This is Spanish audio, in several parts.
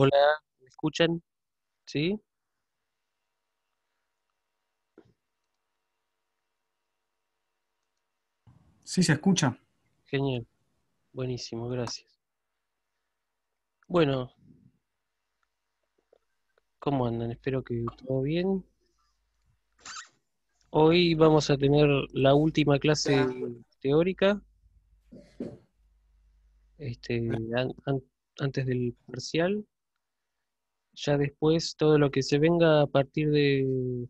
Hola, ¿me escuchan? ¿Sí? Sí, se escucha. Genial. Buenísimo, gracias. Bueno, ¿cómo andan? Espero que todo bien. Hoy vamos a tener la última clase teórica. Este, antes del parcial. Ya después, todo lo que se venga a partir de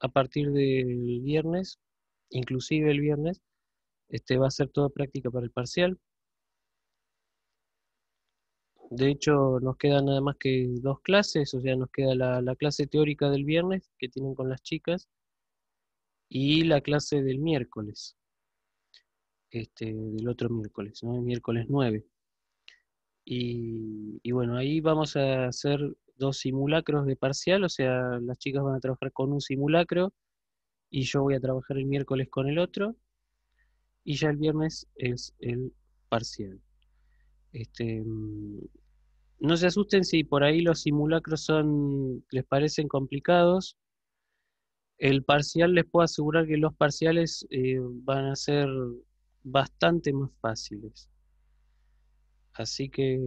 a partir del viernes, inclusive el viernes, este va a ser toda práctica para el parcial. De hecho, nos quedan nada más que dos clases, o sea, nos queda la, clase teórica del viernes que tienen con las chicas y la clase del miércoles, este, del otro miércoles, ¿no? El miércoles 9. Y, y, bueno, ahí vamos a hacer dos simulacros de parcial, o sea, las chicas van a trabajar con un simulacro y yo voy a trabajar el miércoles con el otro y ya el viernes es el parcial. Este, mm, no se asusten si por ahí los simulacros son, les parecen complicados. El parcial les puedo asegurar que los parciales eh, van a ser bastante más fáciles. Así que,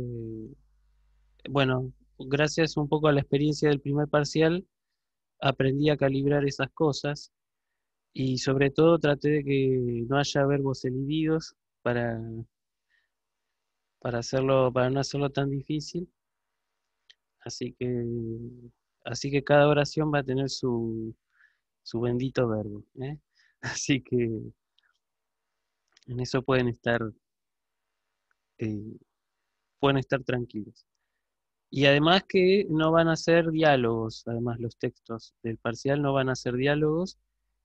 bueno, gracias un poco a la experiencia del primer parcial, aprendí a calibrar esas cosas y sobre todo traté de que no haya verbos elididos para, para, hacerlo, para no hacerlo tan difícil. Así que, así que cada oración va a tener su, bendito verbo. ¿eh? Así que en eso pueden estar, eh, pueden estar tranquilos. Y además que no van a ser diálogos, además los textos del parcial no van a ser diálogos.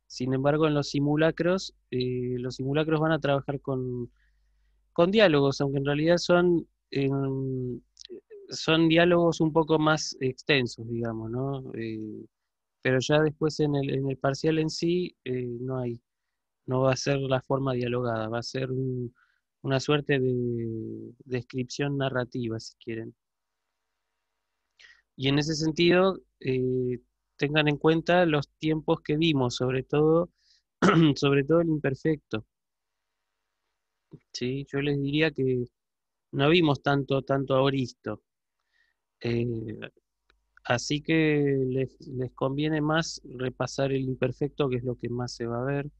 Sin embargo, en los simulacros, eh, los simulacros van a trabajar con, con diálogos, aunque en realidad son, em, son diálogos un poco más extensos, digamos, ¿no? Eh, pero ya después en el, en el parcial en sí eh, no hay, no va a ser la forma dialogada, va a ser una suerte de descripción narrativa, si quieren. Y en ese sentido, eh, tengan en cuenta los tiempos que vimos, sobre todo, sobre todo el imperfecto. Sí, yo les diría que no vimos tanto, tanto a eh, así que les, conviene más repasar el imperfecto, que es lo que más se va a ver.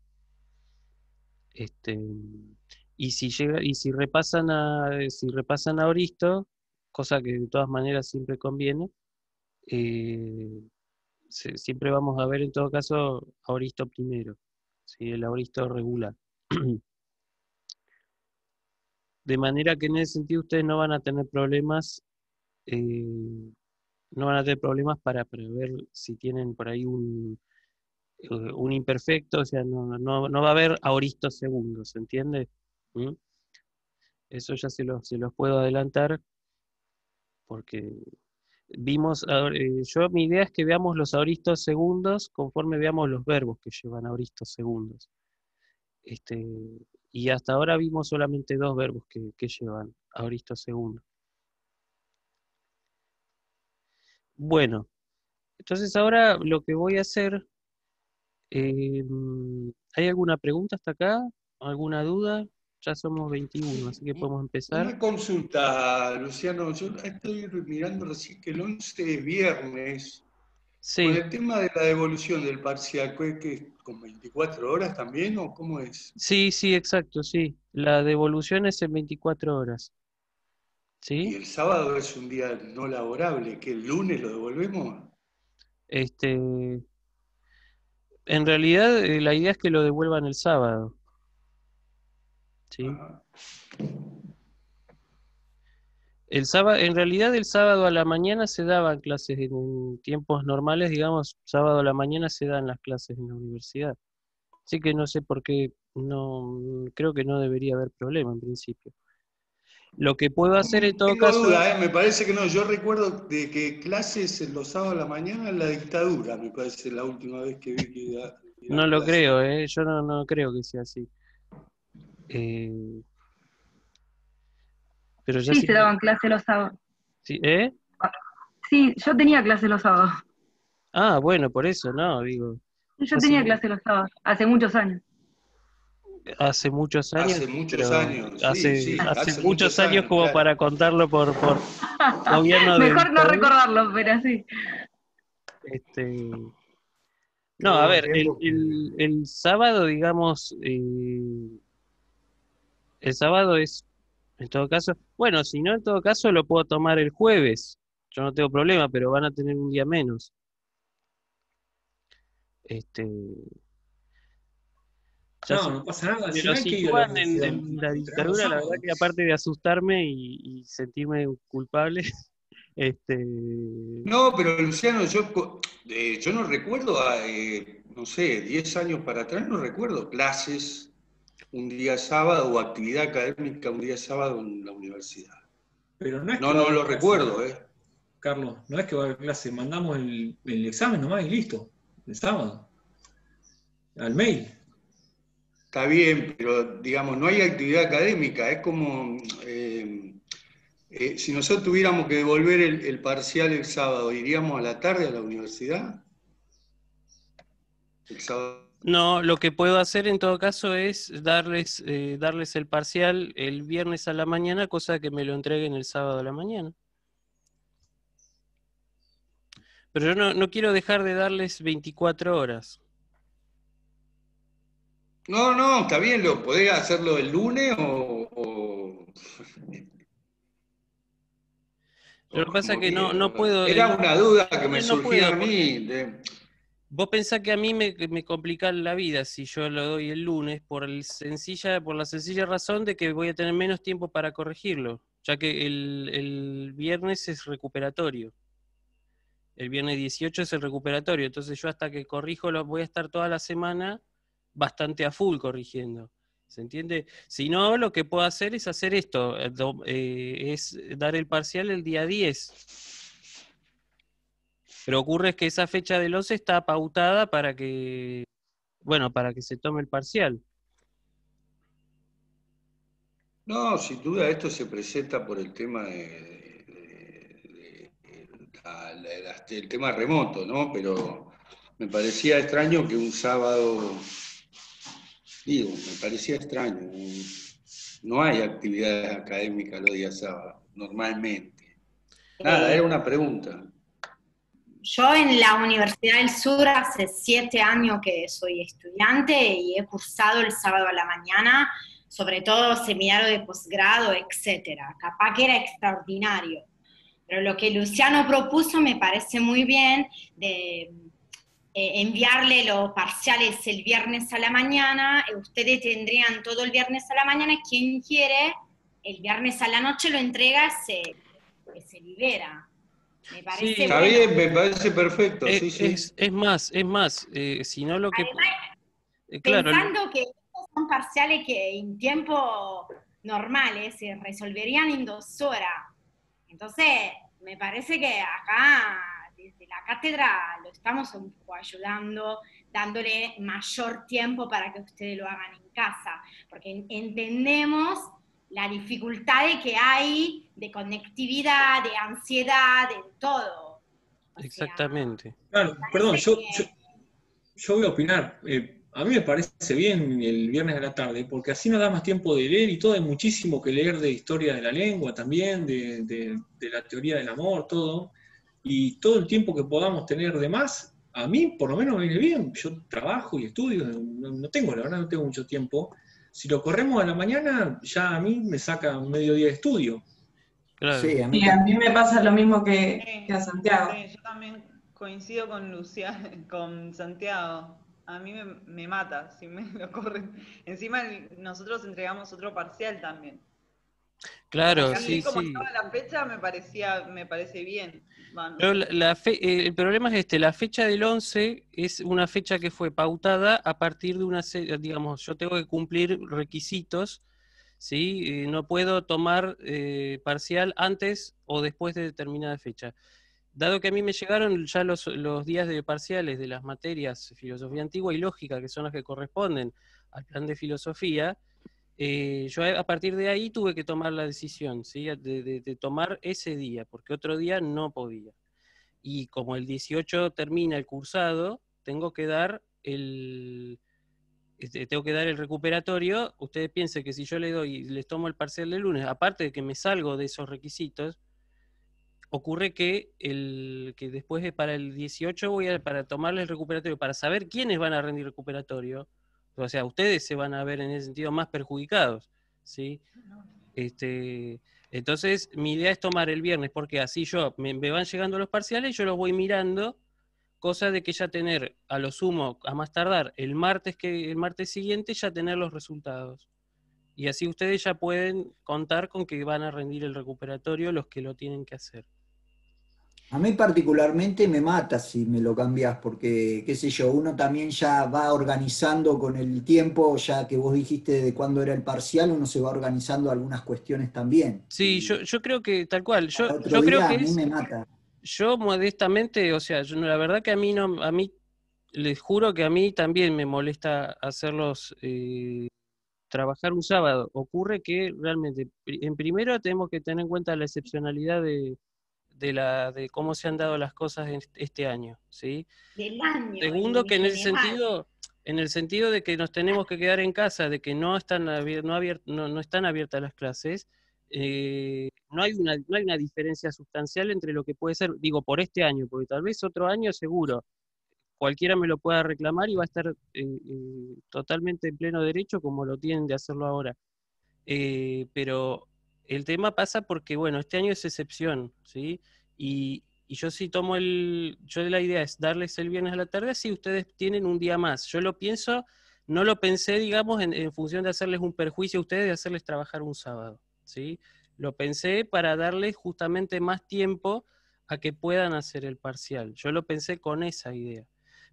Este, y si llega, y si repasan a, si repasan a cosa que de todas maneras siempre conviene, eh, siempre vamos a ver en todo caso auristo primero, ¿sí? el auristo regular. De manera que en ese sentido ustedes no van a tener problemas, eh, no van a tener problemas para prever si tienen por ahí un, eh, un imperfecto, o sea, no, va a haber auristos segundo ¿se entiende? ¿Mm? Eso ya se se los puedo adelantar porque vimos, eh, yo mi idea es que veamos los auristos segundos conforme veamos los verbos que llevan auristos segundos. Este, y hasta ahora vimos solamente dos verbos que, llevan auristos segundos. Bueno, entonces ahora lo que voy a hacer, eh, ¿hay alguna pregunta hasta acá? ¿Alguna duda? Ya somos 21, así que podemos empezar. Una consulta, Luciano. Yo estoy mirando así que el 11 de viernes, sí. con el tema de la devolución del parcial, que con 24 horas también o cómo es? Sí, sí, exacto, sí. La devolución es en 24 horas. ¿Sí? Y el sábado es un día no laborable, que el lunes lo devolvemos. Este, en realidad eh, la idea es que lo devuelvan el sábado. ¿sí? El sábado, en realidad el sábado a la mañana se daban clases en tiempos normales, digamos, sábado a la mañana se dan las clases en la universidad. Así que no sé por qué, no, creo que no debería haber problema en principio. Lo que puedo hacer en todo caso... ¿eh? Me parece que no, yo recuerdo de que clases en los sábados a la mañana en la dictadura, me parece la última vez que vi que... no lo creo, ¿eh? yo no, no creo que sea así. Eh, sí, se daban clases los sábados. ¿Sí? ¿Eh? Sí, yo tenía clase los sábados. Ah, bueno, por eso, no, digo. Yo tenía clase los sábados, hace muchos años. Hace muchos años. Hace muchos años. Hace, muchos, años, como para contarlo por, Mejor no recordarlo, pero sí. Este, no, a ver, el, sábado, digamos, eh, el sábado es, en todo caso, bueno, si no, en todo caso lo puedo tomar el jueves. Yo no tengo problema, pero van a tener un día menos. Este. no, no pasa nada. si, en, la dictadura, la verdad que aparte de asustarme y, sentirme culpable, este... No, pero Luciano, yo, eh, yo no recuerdo, ah, eh, no sé, 10 años para atrás, no recuerdo clases un día sábado o actividad académica un día sábado en la universidad. Pero no, no, lo recuerdo, ¿eh? Carlos, no es que va a clase, mandamos el, examen nomás y listo, el sábado, al mail. Está bien, pero digamos, no hay actividad académica, es como eh, eh, si nosotros tuviéramos que devolver el, el, parcial el sábado, ¿iríamos a la tarde a la universidad? El sábado no, lo que puedo hacer en todo caso es darles, eh, darles el parcial el viernes a la mañana, cosa que me lo entreguen el sábado a la mañana. Pero yo no, quiero dejar de darles 24 horas. No, no, está bien, lo podés hacerlo el lunes o... Pero lo que pasa es que no, puedo... Era una duda que me surgió a mí. De Vos pensás que a mí me, me complica la vida si yo lo doy el lunes por, el sencilla, por la sencilla razón de que voy a tener menos tiempo para corregirlo, ya que el, viernes es recuperatorio. El viernes 18 es el recuperatorio, entonces yo hasta que corrijo lo voy a estar toda la semana bastante a full corrigiendo. ¿Se entiende? Si no, lo que puedo hacer es hacer esto, eh, eh, es dar el parcial el día 10 pero ocurre que esa fecha de los está pautada para que, bueno, para que se tome el parcial. No, sin duda esto se presenta por el tema de, el tema remoto, ¿no? Pero me parecía extraño que un sábado, digo, me parecía extraño. No hay actividad académica los días sábados, normalmente. Nada, eh, era una pregunta yo en la Universidad del Sur hace siete años que soy estudiante y he cursado el sábado a la mañana, sobre todo seminario de posgrado, etcétera. Capaz que era extraordinario. Pero lo que Luciano propuso me parece muy bien de eh, enviarle los parciales el viernes a la mañana, eh, ustedes tendrían todo el viernes a la mañana, quien quiere, el viernes a la noche lo entrega, se, se libera parece sí, está bien, me parece perfecto. Es, eh, sí, sí. es, más, es más, eh, si no lo que... Eh, claro, pensando que son parciales que en tiempo normal se resolverían en dos horas. Entonces, me parece que acá, desde la cátedra, lo estamos un poco ayudando, dándole mayor tiempo para que ustedes lo hagan en casa, porque entendemos la dificultad que hay de conectividad, de ansiedad, de todo. Exactamente. claro, perdón, yo, voy a opinar. Eh, a mí me parece bien el viernes de la tarde, porque así nos da más tiempo de leer y todo, hay muchísimo que leer de historia de la lengua también, de, la teoría del amor, todo. Y todo el tiempo que podamos tener de más, a mí por lo menos me viene bien. Yo trabajo y estudio, no, no tengo, la verdad, no tengo mucho tiempo si lo corremos a la mañana, ya a mí me saca un día de estudio. Sí, a mí, y a mí me pasa lo mismo que, a Santiago. yo también coincido con Lucía, con Santiago. A mí me, me mata si me lo corren. Encima nosotros entregamos otro parcial también. Claro, sí, como la fecha me parecía, parece bien. Pero eh, el problema es este, la fecha del 11 es una fecha que fue pautada a partir de una serie, digamos, yo tengo que cumplir requisitos, ¿sí? Eh, no puedo tomar eh, parcial antes o después de determinada fecha. Dado que a mí me llegaron ya los, los días de parciales de las materias filosofía antigua y lógica, que son las que corresponden al plan de filosofía, eh, yo a partir de ahí tuve que tomar la decisión, De, tomar ese día, porque otro día no podía. Y como el 18 termina el cursado, tengo que dar el, este, tengo que dar el recuperatorio. Ustedes piensen que si yo le doy, les tomo el parcel del lunes, aparte de que me salgo de esos requisitos, ocurre que, el, que después para el 18 voy a para tomarles el recuperatorio, para saber quiénes van a rendir recuperatorio o sea, ustedes se van a ver en ese sentido más perjudicados, ¿sí? Este, entonces, mi idea es tomar el viernes, porque así yo, me, van llegando los parciales, yo los voy mirando, cosa de que ya tener, a lo sumo, a más tardar, el martes, que, el martes siguiente ya tener los resultados. Y así ustedes ya pueden contar con que van a rendir el recuperatorio los que lo tienen que hacer. A mí particularmente me mata si me lo cambias, porque, qué sé yo, uno también ya va organizando con el tiempo, ya que vos dijiste de cuándo era el parcial, uno se va organizando algunas cuestiones también. Sí, yo, yo creo que tal cual, yo, creo que... A mí me mata. Yo modestamente, o sea, yo, la verdad que a mí no, a mí les juro que a mí también me molesta hacerlos eh, trabajar un sábado. Ocurre que realmente en primero tenemos que tener en cuenta la excepcionalidad de de, la, de cómo se han dado las cosas este año, ¿sí? Segundo, que en el sentido en el sentido de que nos tenemos que quedar en casa, de que no están, no, están abiertas las clases, eh, no, hay una, hay una diferencia sustancial entre lo que puede ser, digo, por este año, porque tal vez otro año seguro, cualquiera me lo pueda reclamar y va a estar eh, eh, totalmente en pleno derecho como lo tienen de hacerlo ahora. pero el tema pasa porque, bueno, este año es excepción, ¿sí? Y, yo sí tomo el, yo de la idea es darles el viernes a la tarde si ustedes tienen un día más. Yo lo pienso, no lo pensé, digamos, en, función de hacerles un perjuicio a ustedes de hacerles trabajar un sábado, ¿sí? Lo pensé para darles justamente más tiempo a que puedan hacer el parcial. Yo lo pensé con esa idea.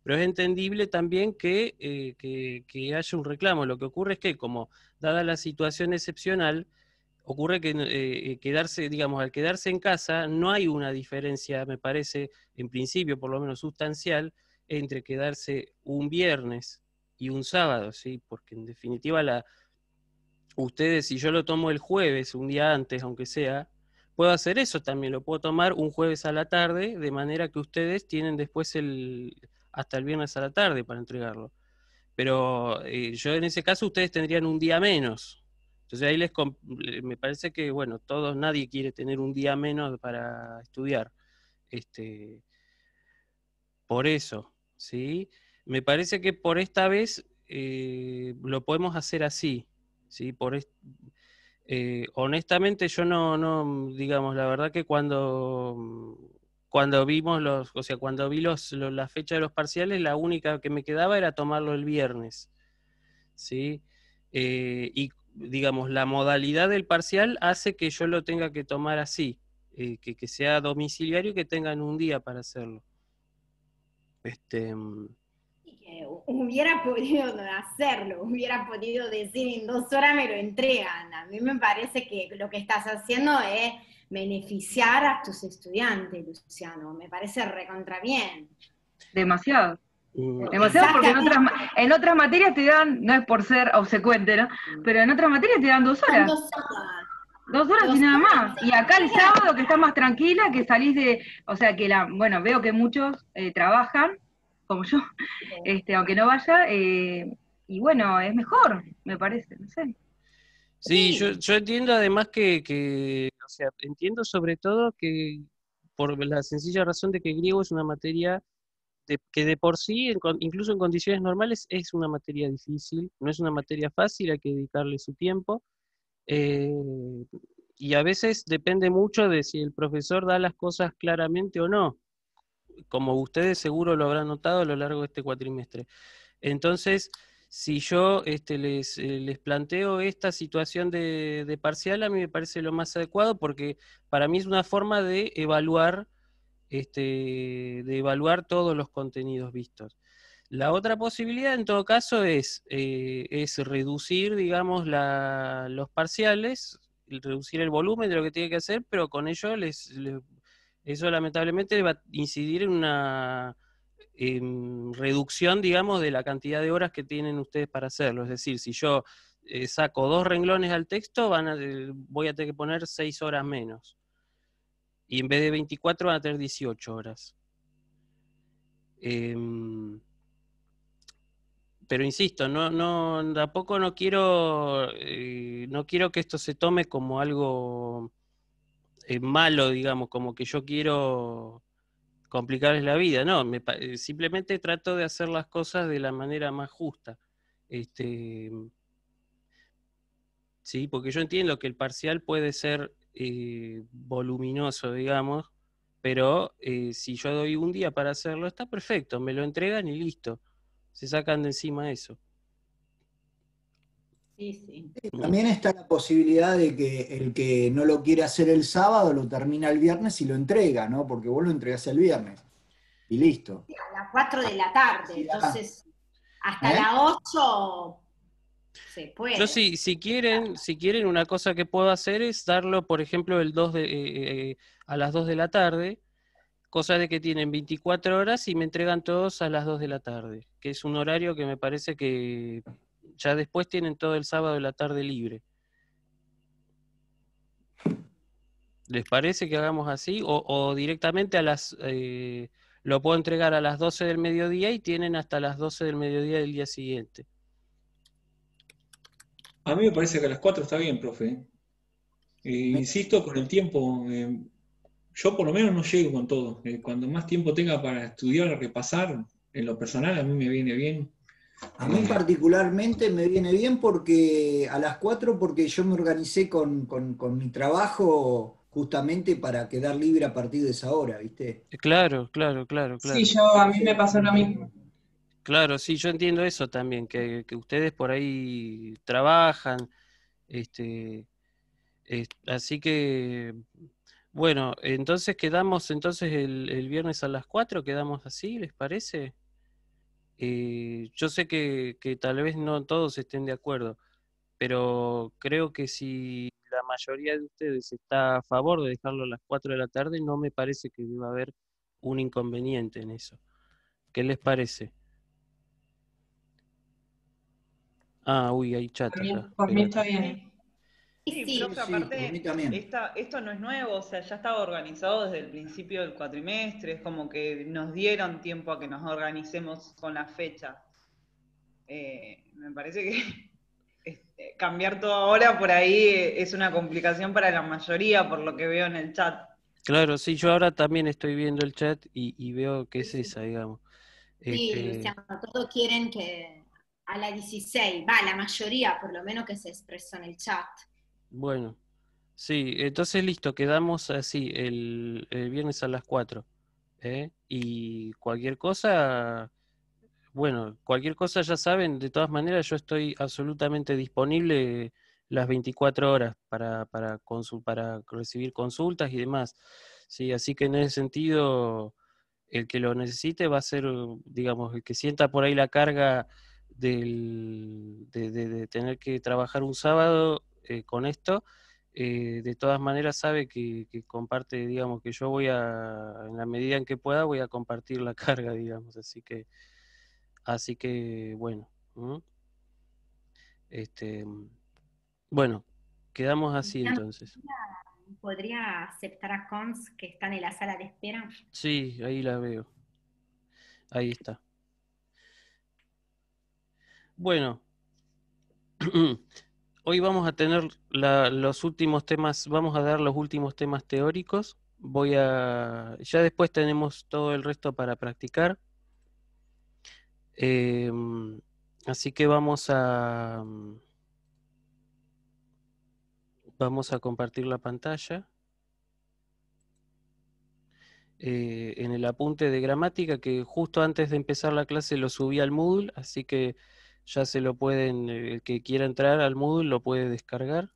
Pero es entendible también que, eh, que, haya un reclamo. Lo que ocurre es que, como dada la situación excepcional, ocurre que eh, eh, quedarse, digamos, al quedarse en casa no hay una diferencia, me parece, en principio por lo menos sustancial, entre quedarse un viernes y un sábado, ¿sí? Porque en definitiva la, ustedes, si yo lo tomo el jueves, un día antes, aunque sea, puedo hacer eso también, lo puedo tomar un jueves a la tarde, de manera que ustedes tienen después el, hasta el viernes a la tarde para entregarlo. Pero eh, yo en ese caso ustedes tendrían un día menos, entonces ahí les me parece que, bueno, todos, nadie quiere tener un día menos para estudiar. Este, por eso, ¿sí? Me parece que por esta vez eh, lo podemos hacer así, ¿sí? Por eh, honestamente yo no, no, digamos, la verdad que cuando, cuando vimos los, o sea, cuando vi los, la fecha de los parciales, la única que me quedaba era tomarlo el viernes, ¿sí? Eh, y digamos, la modalidad del parcial hace que yo lo tenga que tomar así, eh, que, sea domiciliario y que tengan un día para hacerlo. Este, mm, hubiera podido hacerlo, hubiera podido decir en dos horas me lo entregan. A mí me parece que lo que estás haciendo es beneficiar a tus estudiantes, Luciano. Me parece recontra bien. Demasiado. Demasiado porque en otras, materias te dan, no es por ser obsecuente, mm. Pero en otras materias te dan dos horas. Dos horas. y nada más. Y acá el sábado que está más tranquila, que salís de, o sea que la, bueno, veo que muchos eh, trabajan, como yo, este, aunque no vaya, eh, y bueno, es mejor, me parece, no sé. Sí, Yo, yo, entiendo además que, que, o sea, entiendo sobre todo que por la sencilla razón de que griego es una materia que de por sí, incluso en condiciones normales, es una materia difícil, no es una materia fácil, a que dedicarle su tiempo. Eh, y a veces depende mucho de si el profesor da las cosas claramente o no, como ustedes seguro lo habrán notado a lo largo de este cuatrimestre. Entonces, si yo este, eh, les, planteo esta situación de, parcial, a mí me parece lo más adecuado porque para mí es una forma de evaluar este, de evaluar todos los contenidos vistos. La otra posibilidad, en todo caso, es, eh, es reducir, digamos, los parciales, reducir el volumen de lo que tiene que hacer, pero con ello les, eso lamentablemente va a incidir en una reducción, digamos, de la cantidad de horas que tienen ustedes para hacerlo. Es decir, si yo eh, saco dos renglones al texto, van a, eh, voy a tener que poner seis horas menos. Y en vez de 24 van a tener 18 horas. Em, pero insisto, no, no, tampoco no quiero, eh, no quiero que esto se tome como algo eh, malo, digamos, como que yo quiero complicarles la vida. No, eh, simplemente trato de hacer las cosas de la manera más justa. Este, sí, porque yo entiendo que el parcial puede ser eh, voluminoso, digamos, pero eh, si yo doy un día para hacerlo, está perfecto, me lo entregan y listo, se sacan de encima eso. también está la posibilidad de que el que no lo quiere hacer el sábado lo termina el viernes y lo entrega, ¿no? Porque vos lo entregás el viernes. Y listo. A las 4 de la tarde, entonces hasta ¿Eh? las 8 yo sí, si, quieren, si quieren, una cosa que puedo hacer es darlo, por ejemplo, el 2 de, eh, eh, eh, a las 2 de la tarde, cosa de que tienen 24 horas y me entregan todos a las 2 de la tarde, que es un horario que me parece que ya después tienen todo el sábado de la tarde libre. ¿Les parece que hagamos así? O, directamente a las... lo puedo entregar a las 12 del mediodía y tienen hasta las 12 del mediodía del día siguiente. A mí me parece que a las 4 está bien, profe. Eh, insisto, con el tiempo, eh, yo por lo menos no llego con todo. Eh, cuando más tiempo tenga para estudiar, repasar, en lo personal a mí me viene bien. A mí particularmente me viene bien porque a las 4 porque yo me organicé con, mi trabajo justamente para quedar libre a partir de esa hora, ¿viste? Claro, claro, claro, claro. Sí, yo a mí me pasó lo mismo. Claro, sí, yo entiendo eso también, que, ustedes por ahí trabajan, este, así que, bueno, entonces quedamos, entonces el, viernes a las 4, quedamos así, ¿les parece? Eh, yo sé que, tal vez no todos estén de acuerdo, pero creo que si la mayoría de ustedes está a favor de dejarlo a las 4 de la tarde, no me parece que a haber un inconveniente en eso. ¿Qué les parece? Ah, uy, hay chat. Por mí está bien. Sí, sí, esto no es nuevo, o sea, ya estaba organizado desde el principio del cuatrimestre, es como que nos dieron tiempo a que nos organicemos con la fecha. Eh, me parece que este, cambiar todo ahora por ahí eh, es una complicación para la mayoría, por lo que veo en el chat. Claro, sí, yo ahora también estoy viendo el chat y, veo que es esa, digamos. Sí, este, o todos quieren que a las 16, va, la mayoría por lo menos que se expresó en el chat. Bueno, sí, entonces listo, quedamos así el, viernes a las 4. ¿eh? Y cualquier cosa, bueno, cualquier cosa ya saben, de todas maneras yo estoy absolutamente disponible las 24 horas para, para, para recibir consultas y demás. Sí, así que en ese sentido, el que lo necesite va a ser, digamos, el que sienta por ahí la carga de, tener que trabajar un sábado eh, con esto, eh, de todas maneras sabe que, comparte, digamos, que yo voy a, en la medida en que pueda, voy a compartir la carga, digamos, así que, así que, bueno. Este, bueno, quedamos así entonces. ¿Podría aceptar a Cons que está en la sala de espera? Sí, ahí la veo. Ahí está. Bueno, hoy vamos a tener los últimos temas, vamos a dar los últimos temas teóricos. Voy a, ya después tenemos todo el resto para practicar. Em, así que vamos a, vamos a compartir la pantalla. Eh, en el apunte de gramática que justo antes de empezar la clase lo subí al Moodle, así que ya se lo pueden, eh, el que quiera entrar al Moodle lo puede descargar.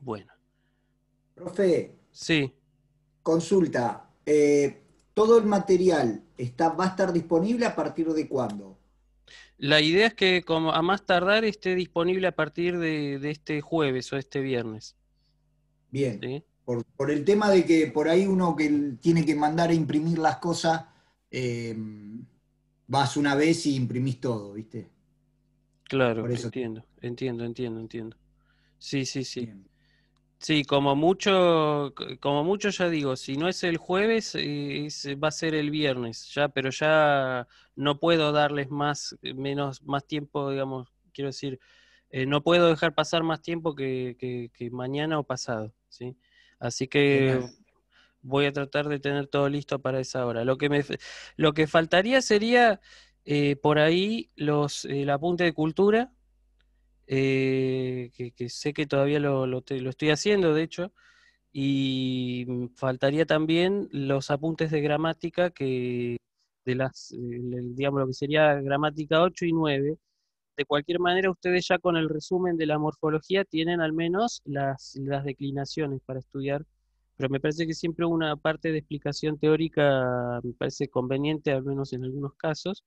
Bueno. Profe. Sí. Consulta. Eh, ¿Todo el material está, va a estar disponible a partir de cuándo? La idea es que como a más tardar esté disponible a partir de, este jueves o este viernes. Bien. Por, el tema de que por ahí uno que tiene que mandar a imprimir las cosas, eh, vas una vez y imprimís todo, ¿viste? Claro, entiendo, entiendo, entiendo, entiendo. Sí, sí, sí. Sí, como mucho, como mucho ya digo, si no es el jueves, eh, es, va a ser el viernes, ya, pero ya no puedo darles más, eh, menos, más tiempo, digamos, quiero decir, eh, no puedo dejar pasar más tiempo que, mañana o pasado, ¿sí? Así que voy a tratar de tener todo listo para esa hora. Lo que, me, lo que faltaría sería por ahí los, el apunte de cultura, eh, que, sé que todavía lo, lo, estoy haciendo, de hecho, y mm, faltaría también los apuntes de gramática que de las, digamos, lo que sería gramática 8 y 9. De cualquier manera, ustedes ya con el resumen de la morfología tienen al menos las, las declinaciones para estudiar, pero me parece que siempre una parte de explicación teórica me parece conveniente, al menos en algunos casos,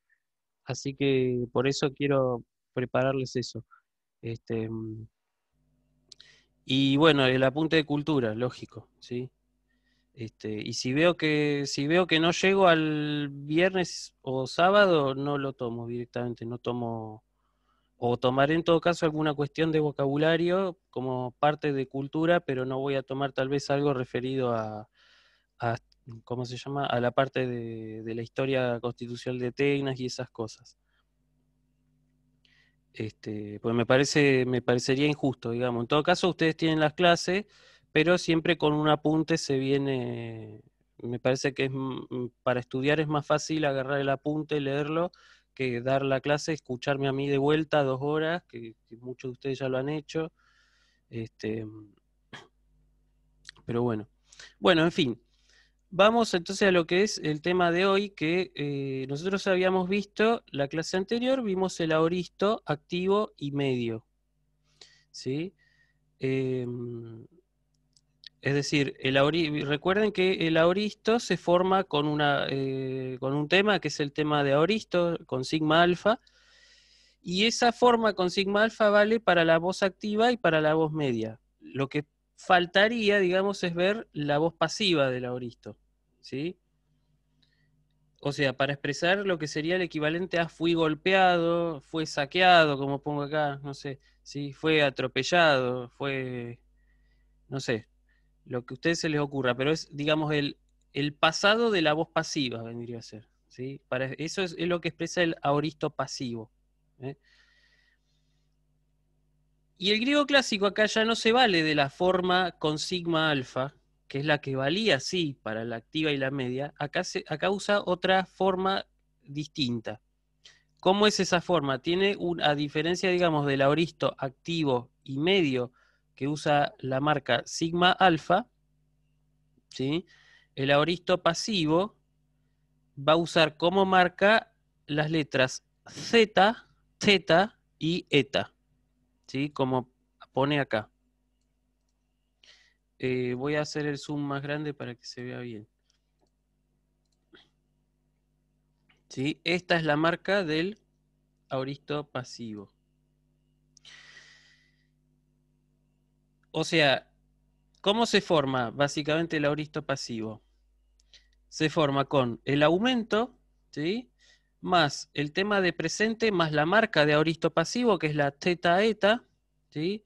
así que por eso quiero prepararles eso. Este, mm, y bueno, el apunte de cultura, lógico, ¿sí? Este, y si veo que si veo que no llego al viernes o sábado, no lo tomo directamente, no tomo o tomaré en todo caso alguna cuestión de vocabulario como parte de cultura, pero no voy a tomar tal vez algo referido a, ¿cómo se llama? a la parte de, la historia constitucional de Teinas y esas cosas. Este, pues me parece, me parecería injusto, digamos. En todo caso, ustedes tienen las clases, pero siempre con un apunte se viene. Me parece que es, para estudiar es más fácil agarrar el apunte, y leerlo, que dar la clase, escucharme a mí de vuelta dos horas, que, que muchos de ustedes ya lo han hecho. Este, pero bueno. Bueno, en fin vamos entonces a lo que es el tema de hoy, que eh, nosotros habíamos visto la clase anterior, vimos el auristo activo y medio. Em, es decir, el recuerden que el auristo se forma con, una, eh, con un tema que es el tema de auristo con sigma alfa, y esa forma con sigma alfa vale para la voz activa y para la voz media. Lo que faltaría, digamos, es ver la voz pasiva del auristo. ¿sí? O sea, para expresar lo que sería el equivalente a fui golpeado, fue saqueado, como pongo acá, no sé, ¿sí? fue atropellado, fue, no sé, lo que a ustedes se les ocurra, pero es, digamos, el, el pasado de la voz pasiva vendría a ser. ¿sí? Para, eso es, lo que expresa el auristo pasivo. ¿eh? Y el griego clásico acá ya no se vale de la forma con sigma alfa, que es la que valía, sí, para la activa y la media, acá, se, usa otra forma distinta. ¿Cómo es esa forma? Tiene, una a diferencia, digamos, del auristo activo y medio que usa la marca sigma alfa, ¿sí? el auristo pasivo va a usar como marca las letras Z, zeta y Eta, ¿sí? como pone acá. Eh, voy a hacer el zoom más grande para que se vea bien. ¿Sí? Esta es la marca del auristo pasivo. O sea, ¿cómo se forma básicamente el auristo pasivo? Se forma con el aumento, Más el tema de presente, más la marca de auristo pasivo, que es la teta eta, ¿sí?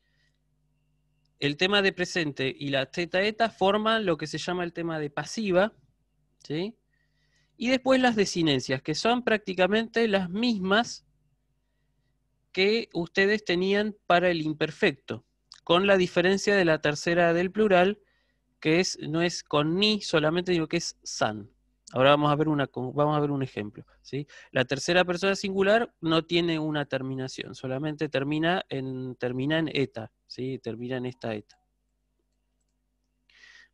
el tema de presente y la teta eta forman lo que se llama el tema de pasiva, Y después las desinencias, que son prácticamente las mismas que ustedes tenían para el imperfecto, con la diferencia de la tercera del plural, que es, no es con ni solamente, digo que es san. Ahora vamos a ver, una, vamos a ver un ejemplo. ¿sí? La tercera persona singular no tiene una terminación, solamente termina en, eta, ¿sí? termina en esta eta.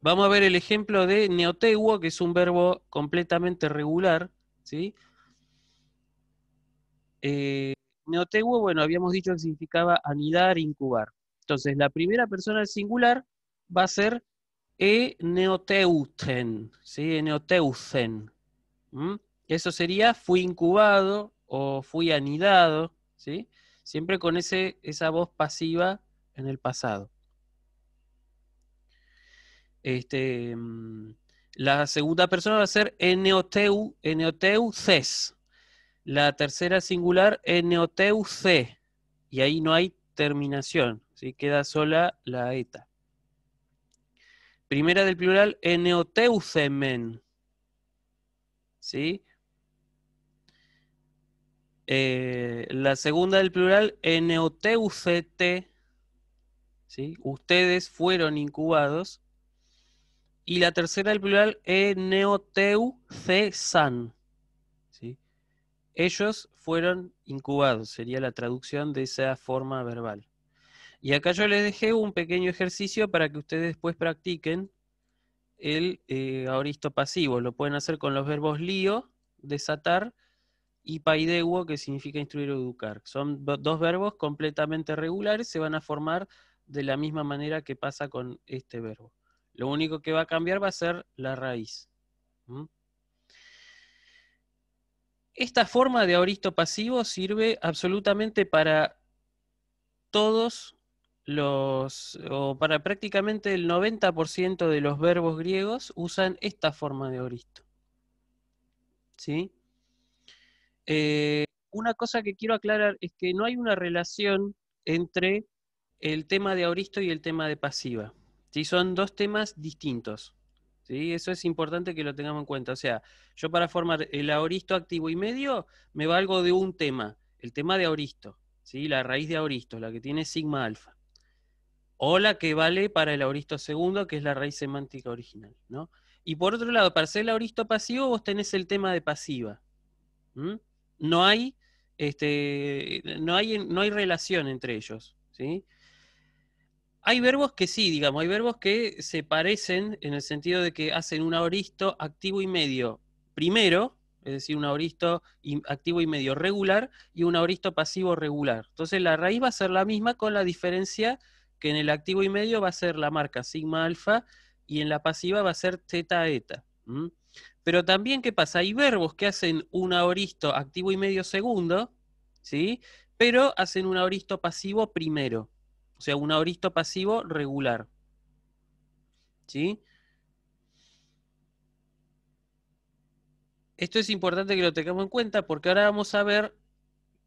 Vamos a ver el ejemplo de neoteguo, que es un verbo completamente regular. ¿sí? Eh, bueno, habíamos dicho que significaba anidar, incubar. Entonces, la primera persona singular va a ser e neoteuten, ¿sí? Eso sería fui incubado o fui anidado, ¿sí? Siempre con ese, esa voz pasiva en el pasado. Este, mm, la segunda persona va a ser eneoteuces. La tercera singular, eneoteuce. Y ahí no hay terminación, queda sola la eta. Primera del plural, eneoteucemen. E e ¿Sí? Eh, la segunda del plural, eneoteucete. ¿Sí? Ustedes fueron incubados. Y la tercera del plural, eneoteucesan. ¿Sí? Ellos fueron incubados, sería la traducción de esa forma verbal. Y acá yo les dejé un pequeño ejercicio para que ustedes después practiquen el eh, auristo pasivo. Lo pueden hacer con los verbos lío, desatar, y paideuo, que significa instruir o educar. Son dos verbos completamente regulares, se van a formar de la misma manera que pasa con este verbo. Lo único que va a cambiar va a ser la raíz. Esta forma de auristo pasivo sirve absolutamente para todos los, para prácticamente el 90% de los verbos griegos usan esta forma de oristo. ¿Sí? Eh, una cosa que quiero aclarar es que no hay una relación entre el tema de auristo y el tema de pasiva. ¿sí? Son dos temas distintos. ¿sí? Eso es importante que lo tengamos en cuenta. O sea, yo para formar el auristo activo y medio me valgo de un tema, el tema de auristo, ¿sí? la raíz de auristo, la que tiene sigma alfa o la que vale para el auristo segundo, que es la raíz semántica original, Y por otro lado, para ser el auristo pasivo, vos tenés el tema de pasiva. No hay, este, no hay, no hay relación entre ellos, ¿sí? Hay verbos que sí, digamos, hay verbos que se parecen en el sentido de que hacen un auristo activo y medio primero, es decir, un auristo activo y medio regular y un auristo pasivo regular. Entonces la raíz va a ser la misma con la diferencia que en el activo y medio va a ser la marca sigma alfa y en la pasiva va a ser teta, eta. Pero también, ¿qué pasa? Hay verbos que hacen un aoristo activo y medio segundo, ¿sí? Pero hacen un aoristo pasivo primero. O sea, un aoristo pasivo regular. ¿Sí? Esto es importante que lo tengamos en cuenta porque ahora vamos a ver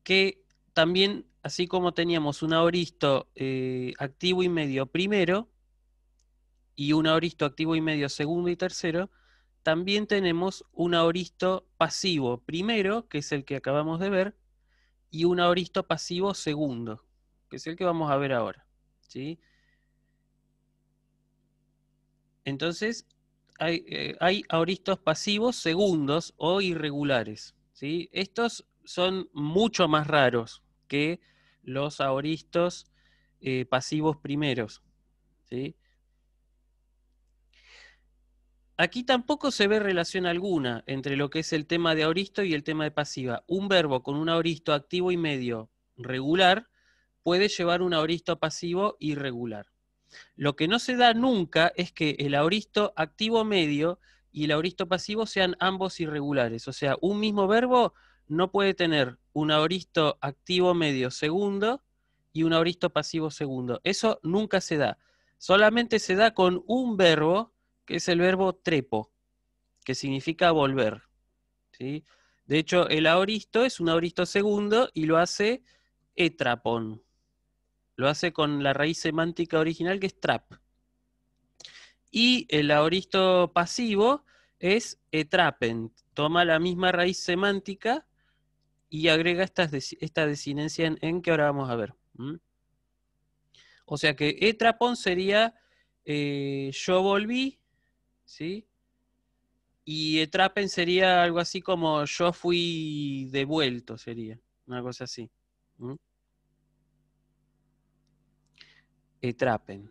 que también, así como teníamos un auristo eh, activo y medio primero y un auristo activo y medio segundo y tercero, también tenemos un aoristo pasivo primero, que es el que acabamos de ver, y un auristo pasivo segundo, que es el que vamos a ver ahora. ¿sí? Entonces, hay, eh, hay, auristos pasivos segundos o irregulares. ¿sí? Estos son mucho más raros que los auristos eh, pasivos primeros. ¿sí? Aquí tampoco se ve relación alguna entre lo que es el tema de auristo y el tema de pasiva. Un verbo con un auristo activo y medio regular puede llevar un auristo pasivo irregular. Lo que no se da nunca es que el auristo activo medio y el auristo pasivo sean ambos irregulares. O sea, un mismo verbo no puede tener un auristo activo medio segundo y un auristo pasivo segundo. Eso nunca se da. Solamente se da con un verbo, que es el verbo trepo, que significa volver. ¿sí? De hecho, el auristo es un auristo segundo y lo hace etrapon. Lo hace con la raíz semántica original que es trap. Y el auristo pasivo es etrapen. Toma la misma raíz semántica y agrega esta, esta desinencia en, que ahora vamos a ver. O sea que etrapon sería eh, yo volví, ¿sí? Y etrapen sería algo así como yo fui devuelto, sería, una cosa así. Etrapen.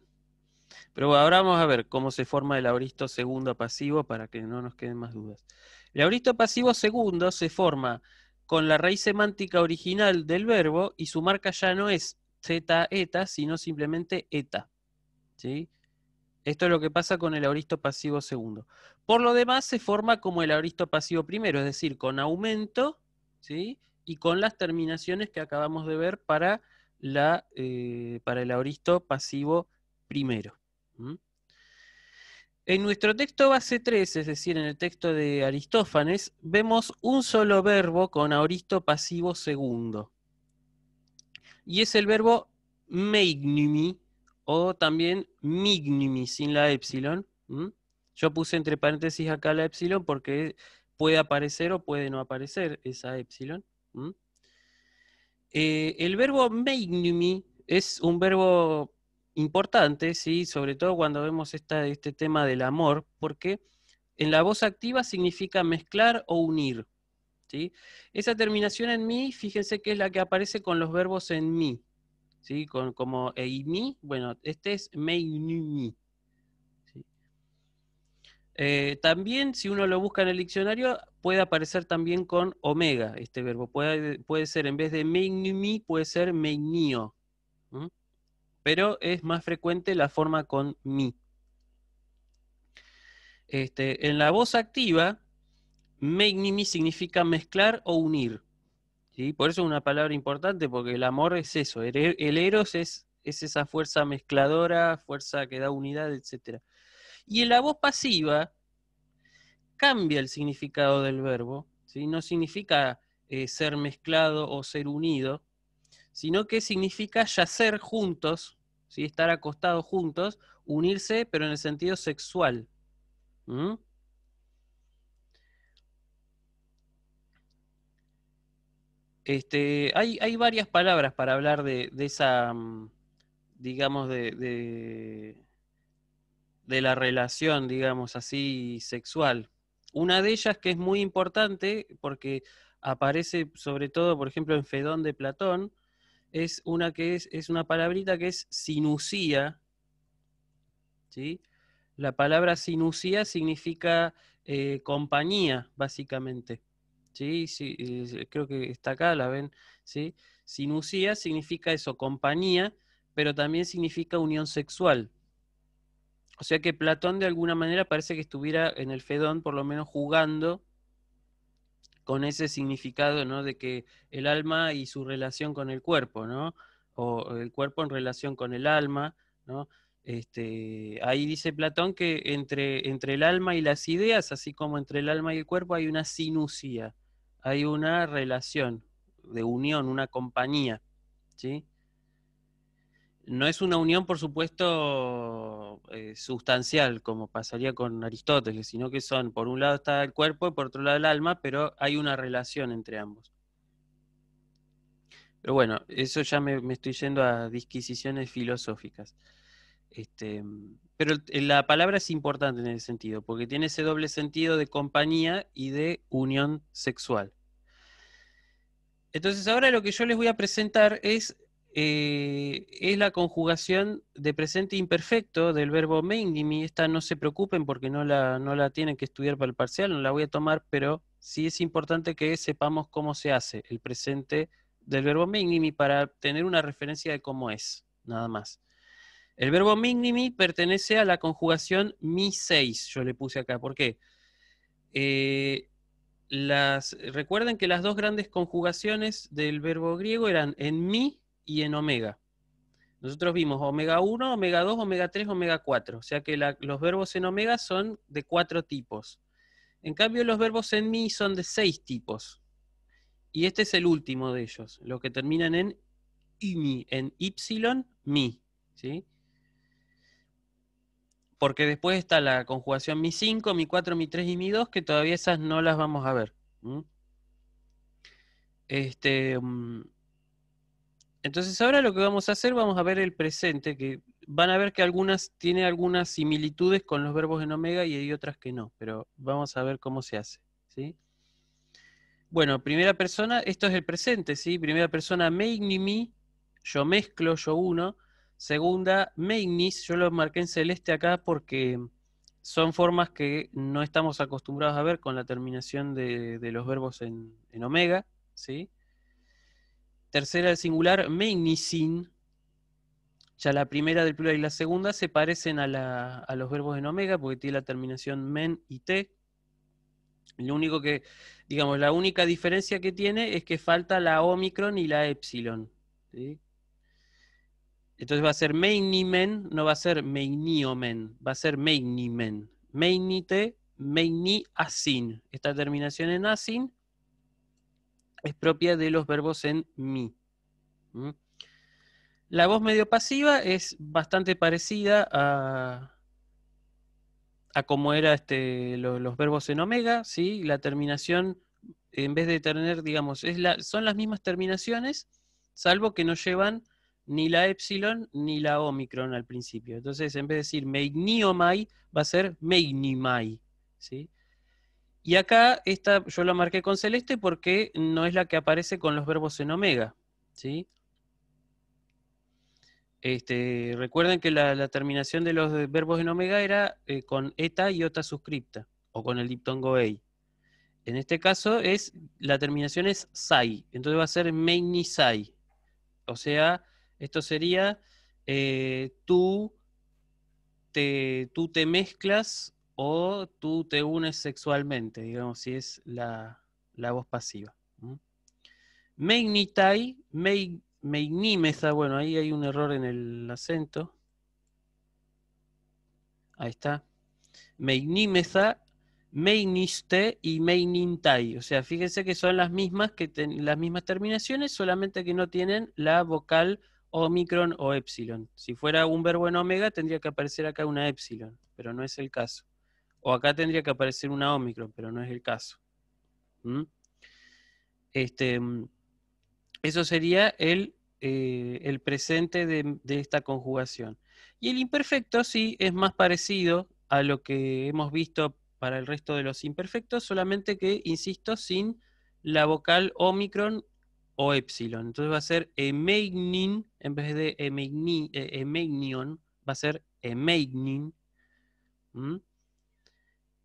Pero ahora vamos a ver cómo se forma el auristo segundo pasivo para que no nos queden más dudas. El auristo pasivo segundo se forma con la raíz semántica original del verbo y su marca ya no es zeta eta, sino simplemente eta. ¿sí? Esto es lo que pasa con el auristo pasivo segundo. Por lo demás, se forma como el auristo pasivo primero, es decir, con aumento ¿sí? y con las terminaciones que acabamos de ver para, la, eh, para el auristo pasivo primero. En nuestro texto base 3, es decir, en el texto de Aristófanes, vemos un solo verbo con aoristo pasivo segundo. Y es el verbo meignimi o también mignimi sin la epsilon. Yo puse entre paréntesis acá la epsilon porque puede aparecer o puede no aparecer esa épsilon. Eh, el verbo meignimi es un verbo importante, sobre todo cuando vemos esta, este tema del amor, porque en la voz activa significa mezclar o unir. ¿sí? Esa terminación en mi fíjense que es la que aparece con los verbos en mi ¿sí? Con, como eimi, bueno, este es me ¿sí? Eh, también, si uno lo busca en el diccionario, puede aparecer también con omega este verbo. Puede, puede ser, en vez de mei-ni-mi, puede ser meinio pero es más frecuente la forma con mi. Este, en la voz activa, make me significa mezclar o unir. Por eso es una palabra importante, porque el amor es eso. El, e, eros es, es, esa fuerza mezcladora, fuerza que da unidad, etc. Y en la voz pasiva, cambia el significado del verbo. No significa eh, ser mezclado o ser unido, sino que significa yacer juntos estar acostados juntos, unirse, pero en el sentido sexual. Este, hay, varias palabras para hablar de, esa, mm, digamos, de, la relación, digamos así, sexual. Una de ellas que es muy importante porque aparece sobre todo, por ejemplo, en Fedón de Platón, es una que es, una palabrita que es sinusía. ¿sí? La palabra sinusía significa eh, compañía, básicamente. ¿sí? Sí, creo que está acá, la ven. ¿sí? Sinusía significa eso, compañía, pero también significa unión sexual. O sea que Platón de alguna manera parece que estuviera en el Fedón por lo menos jugando con ese significado, ¿no? De que el alma y su relación con el cuerpo, ¿no? O el cuerpo en relación con el alma, ¿no? Este, ahí dice Platón que entre, entre el alma y las ideas, así como entre el alma y el cuerpo, hay una sinusia, hay una relación de unión, una compañía, ¿sí? No es una unión, por supuesto, eh, sustancial, como pasaría con Aristóteles, sino que son, por un lado está el cuerpo, y por otro lado el alma, pero hay una relación entre ambos. Pero bueno, eso ya me, estoy yendo a disquisiciones filosóficas. Este, pero la palabra es importante en ese sentido, porque tiene ese doble sentido de compañía y de unión sexual. Entonces ahora lo que yo les voy a presentar es eh, es la conjugación de presente imperfecto del verbo meindimi. Esta no se preocupen porque no la, no la tienen que estudiar para el parcial, no la voy a tomar, pero sí es importante que sepamos cómo se hace el presente del verbo meindimi para tener una referencia de cómo es, nada más. El verbo minimi pertenece a la conjugación mi 6, yo le puse acá. ¿Por qué? Eh, las, recuerden que las dos grandes conjugaciones del verbo griego eran en mi y en omega. Nosotros vimos omega 1, omega 2, omega 3, omega 4. O sea que los verbos en omega son de cuatro tipos. En cambio, los verbos en mi son de seis tipos. Y este es el último de ellos, los que terminan en imi, en y, mi. ¿sí? Porque después está la conjugación mi 5, mi 4, mi 3 y mi 2, que todavía esas no las vamos a ver. Este. Mm, entonces ahora lo que vamos a hacer, vamos a ver el presente, que van a ver que algunas tiene algunas similitudes con los verbos en omega y hay otras que no, pero vamos a ver cómo se hace, ¿sí? Bueno, primera persona, esto es el presente, ¿sí? Primera persona, make ni me, yo mezclo, yo uno. Segunda, make yo lo marqué en celeste acá porque son formas que no estamos acostumbrados a ver con la terminación de, los verbos en, en omega, ¿sí? tercera del singular, meinisin. Ya la primera del plural y la segunda se parecen a, los verbos en omega porque tiene la terminación men y te. Lo único que, digamos, la única diferencia que tiene es que falta la omicron y la epsilon. Entonces va a ser meinimen, no va a ser men va a ser meinimen. Meinite, meiniasin. Esta terminación en asin es propia de los verbos en mi. La voz medio pasiva es bastante parecida a, a como eran este, los verbos en omega, ¿sí? La terminación, en vez de tener, digamos, es la, son las mismas terminaciones, salvo que no llevan ni la epsilon ni la omicron al principio. Entonces, en vez de decir meigniomai, va a ser meignimai, ¿sí? Y acá esta yo la marqué con celeste porque no es la que aparece con los verbos en omega. ¿sí? Este, recuerden que la, terminación de los verbos en omega era eh, con eta y ota suscripta, o con el diptongo ei. En este caso es, la terminación es sai, entonces va a ser meini sai. O sea, esto sería eh, tú, te, tú te mezclas o tú te unes sexualmente, digamos, si es la, voz pasiva. Meignitai, me, bueno, ahí hay un error en el acento. Ahí está. Meignimeza, meiniste y meinintai. O sea, fíjense que son las mismas, que las mismas terminaciones, solamente que no tienen la vocal omicron o epsilon. Si fuera un verbo en omega, tendría que aparecer acá una epsilon, pero no es el caso. O acá tendría que aparecer una Omicron, pero no es el caso. Este, mm, eso sería el, eh, presente de, esta conjugación. Y el imperfecto sí es más parecido a lo que hemos visto para el resto de los imperfectos, solamente que, insisto, sin la vocal Omicron o Epsilon. Entonces va a ser emeignin, en vez de eh, emeignion, va a ser emeignin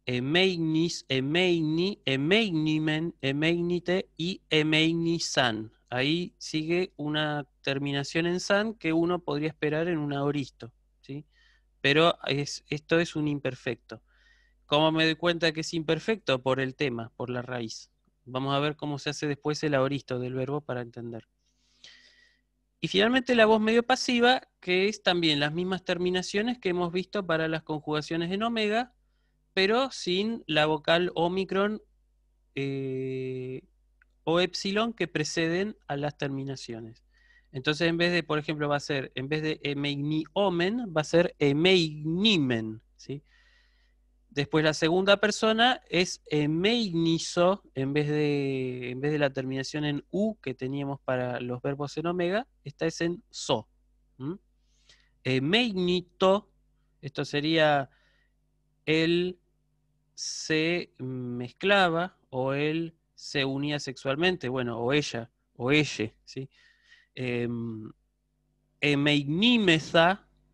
emeignis, Emeini, emeignimen, emeignite y Emeinisan. Ahí sigue una terminación en san que uno podría esperar en un aoristo, ¿sí? Pero es, esto es un imperfecto. ¿Cómo me doy cuenta que es imperfecto? Por el tema, por la raíz. Vamos a ver cómo se hace después el aoristo del verbo para entender. Y finalmente la voz medio pasiva, que es también las mismas terminaciones que hemos visto para las conjugaciones en omega, pero sin la vocal Omicron eh, o Epsilon que preceden a las terminaciones. Entonces, en vez de, por ejemplo, va a ser, en vez de emeigniomen, va a ser emeignimen, ¿sí? Después la segunda persona es emeigniso, en vez, de, en vez de la terminación en u que teníamos para los verbos en omega, esta es en so. ¿Mm? esto sería el se mezclaba o él se unía sexualmente, bueno, o ella, o ella, ¿sí? Eh,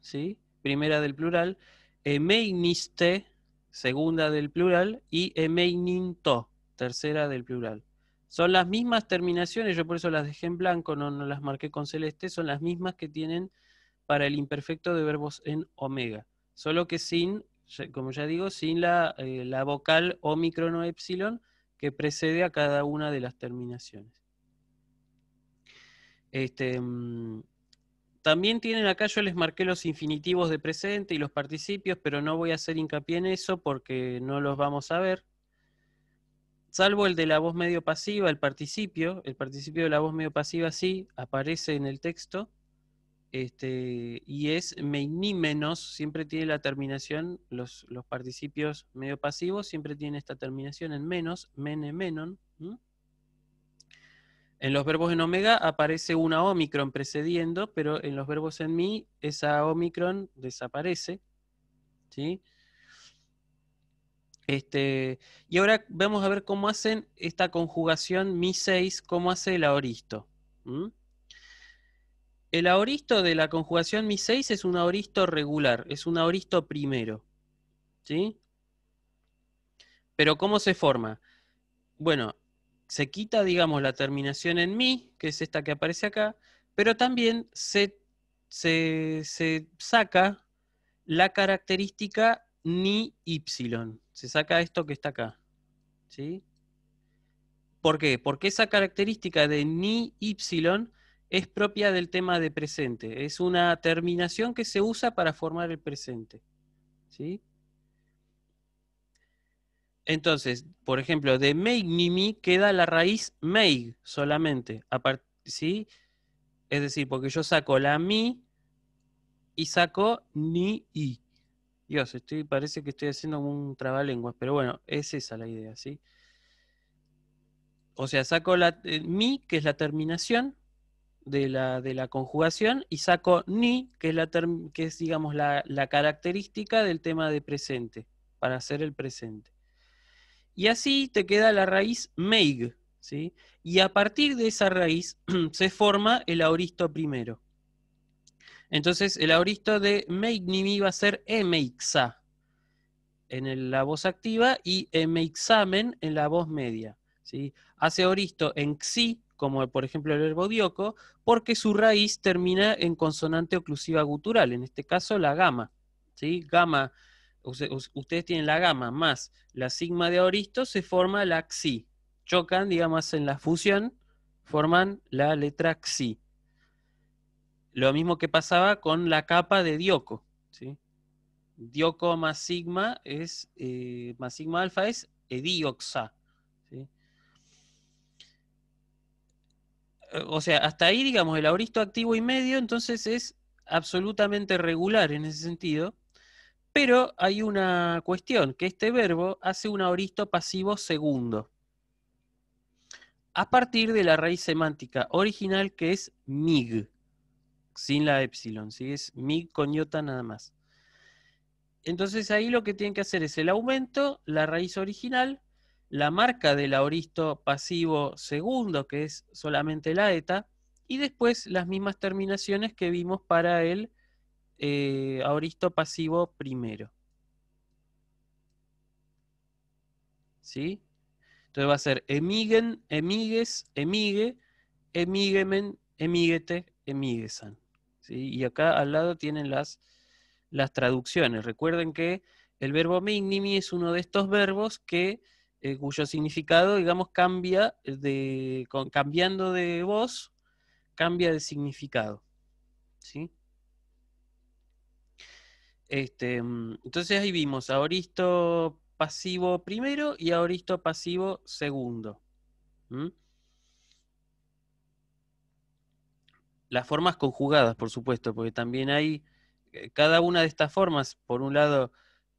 ¿sí? Primera del plural, emeiniste, segunda del plural, y emeininto, tercera del plural. Son las mismas terminaciones, yo por eso las dejé en blanco, no, no las marqué con celeste, son las mismas que tienen para el imperfecto de verbos en omega, solo que sin como ya digo, sin la, eh, vocal omicron epsilon que precede a cada una de las terminaciones. Este, mm, también tienen acá, yo les marqué los infinitivos de presente y los participios, pero no voy a hacer hincapié en eso porque no los vamos a ver. Salvo el de la voz medio pasiva, el participio, el participio de la voz medio pasiva sí aparece en el texto, este, y es me-ni-menos, siempre tiene la terminación, los, participios medio pasivos siempre tienen esta terminación en menos, mene, menon. En los verbos en omega aparece una omicron precediendo, pero en los verbos en mi esa omicron desaparece. ¿sí? Este, y ahora vamos a ver cómo hacen esta conjugación mi 6, cómo hace el aoristo. El aoristo de la conjugación mi 6 es un aoristo regular, es un aoristo primero. ¿Sí? Pero ¿cómo se forma? Bueno, se quita, digamos, la terminación en mi, que es esta que aparece acá, pero también se, se, se saca la característica ni y. Se saca esto que está acá. ¿Sí? ¿Por qué? Porque esa característica de ni y es propia del tema de presente. Es una terminación que se usa para formar el presente. ¿Sí? Entonces, por ejemplo, de make mi queda la raíz make solamente. ¿Sí? Es decir, porque yo saco la mi y saco ni i. Dios, estoy, parece que estoy haciendo un trabalenguas, pero bueno, es esa la idea, ¿sí? O sea, saco la eh, mi, que es la terminación, de la, conjugación y saco ni, que es, la que es digamos, la, característica del tema de presente, para hacer el presente. Y así te queda la raíz meig ¿sí? Y a partir de esa raíz se forma el auristo primero. Entonces el auristo de make ni va a ser emeixa en la voz activa y emeixamen en la voz media. ¿sí? Hace auristo en xi como por ejemplo el verbo dioco, porque su raíz termina en consonante oclusiva gutural, en este caso la gama. ¿sí? Gama, ustedes tienen la gama más la sigma de Aoristo, se forma la xi. Chocan, digamos, en la fusión, forman la letra xi. Lo mismo que pasaba con la capa de dioco. ¿sí? Dioco más sigma es eh, más sigma alfa es edioxa. Eh, o sea, hasta ahí, digamos, el auristo activo y medio, entonces es absolutamente regular en ese sentido, pero hay una cuestión, que este verbo hace un auristo pasivo segundo, a partir de la raíz semántica original que es mig, sin la epsilon, ¿sí? es mig con iota nada más. Entonces ahí lo que tienen que hacer es el aumento, la raíz original, la marca del auristo pasivo segundo, que es solamente la eta, y después las mismas terminaciones que vimos para el eh, auristo pasivo primero. ¿Sí? Entonces va a ser emigen, emigues, emigue, emigemen, emigete emiguesan. ¿Sí? Y acá al lado tienen las, las traducciones. Recuerden que el verbo mignimi es uno de estos verbos que eh, cuyo significado, digamos, cambia eh, de, cambiando de voz, cambia de significado. ¿Sí? Este, mm, entonces ahí vimos aoristo pasivo primero y aoristo pasivo segundo. Las formas conjugadas, por supuesto, porque también hay eh, cada una de estas formas, por un lado,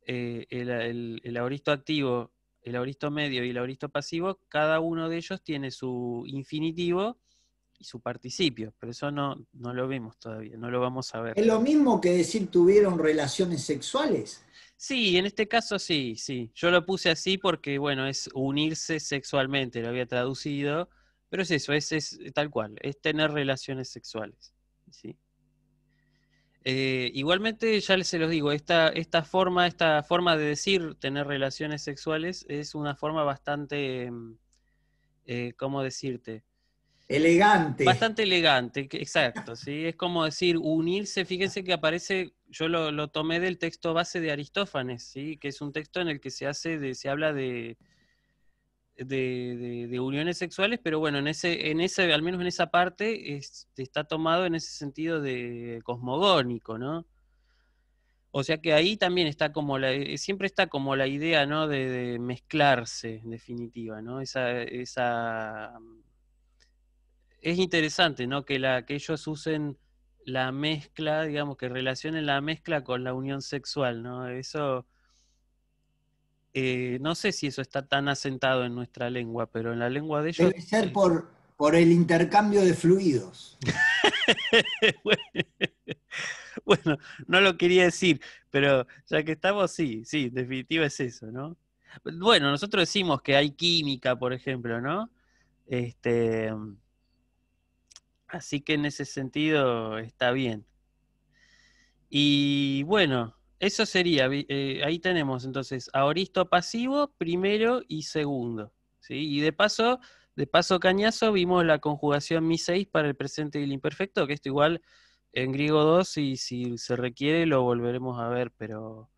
el, el, el aoristo activo el auristo medio y el auristo pasivo, cada uno de ellos tiene su infinitivo y su participio, pero eso no, no lo vemos todavía, no lo vamos a ver. ¿Es lo mismo que decir tuvieron relaciones sexuales? Sí, en este caso sí, sí. Yo lo puse así porque, bueno, es unirse sexualmente, lo había traducido, pero es eso, es, es tal cual, es tener relaciones sexuales. ¿sí? Eh, igualmente, ya se los digo, esta, esta, forma, esta forma de decir tener relaciones sexuales es una forma bastante, em, eh, ¿cómo decirte? Elegante. Bastante elegante, exacto, ¿sí? Es como decir, unirse, fíjense que aparece, yo lo, tomé del texto base de Aristófanes, ¿sí? Que es un texto en el que se hace, de, se habla de, de, uniones sexuales, pero bueno, en ese, en ese, al menos en esa parte, está tomado en ese sentido de cosmogónico, ¿no? O sea que ahí también está como la, eh, siempre está como la idea, De, mezclarse, en definitiva, ¿no? Esa, esa, mm, es interesante, ¿no? Que, la, que ellos usen la mezcla, digamos, que relacionen la mezcla con la unión sexual, ¿no? Eso eh, no sé si eso está tan asentado en nuestra lengua, pero en la lengua de ellos... Debe ser por, por el intercambio de fluidos. bueno, no lo quería decir, pero ya que estamos, sí, sí, definitiva es eso, ¿no? Bueno, nosotros decimos que hay química, por ejemplo, ¿no? Este, así que en ese sentido está bien. Y bueno, eso sería, eh, ahí tenemos entonces aoristo pasivo, primero y segundo. ¿sí? Y de paso, de paso cañazo, vimos la conjugación mi 6 para el presente y el imperfecto, que esto igual en griego 2 y si se requiere lo volveremos a ver, pero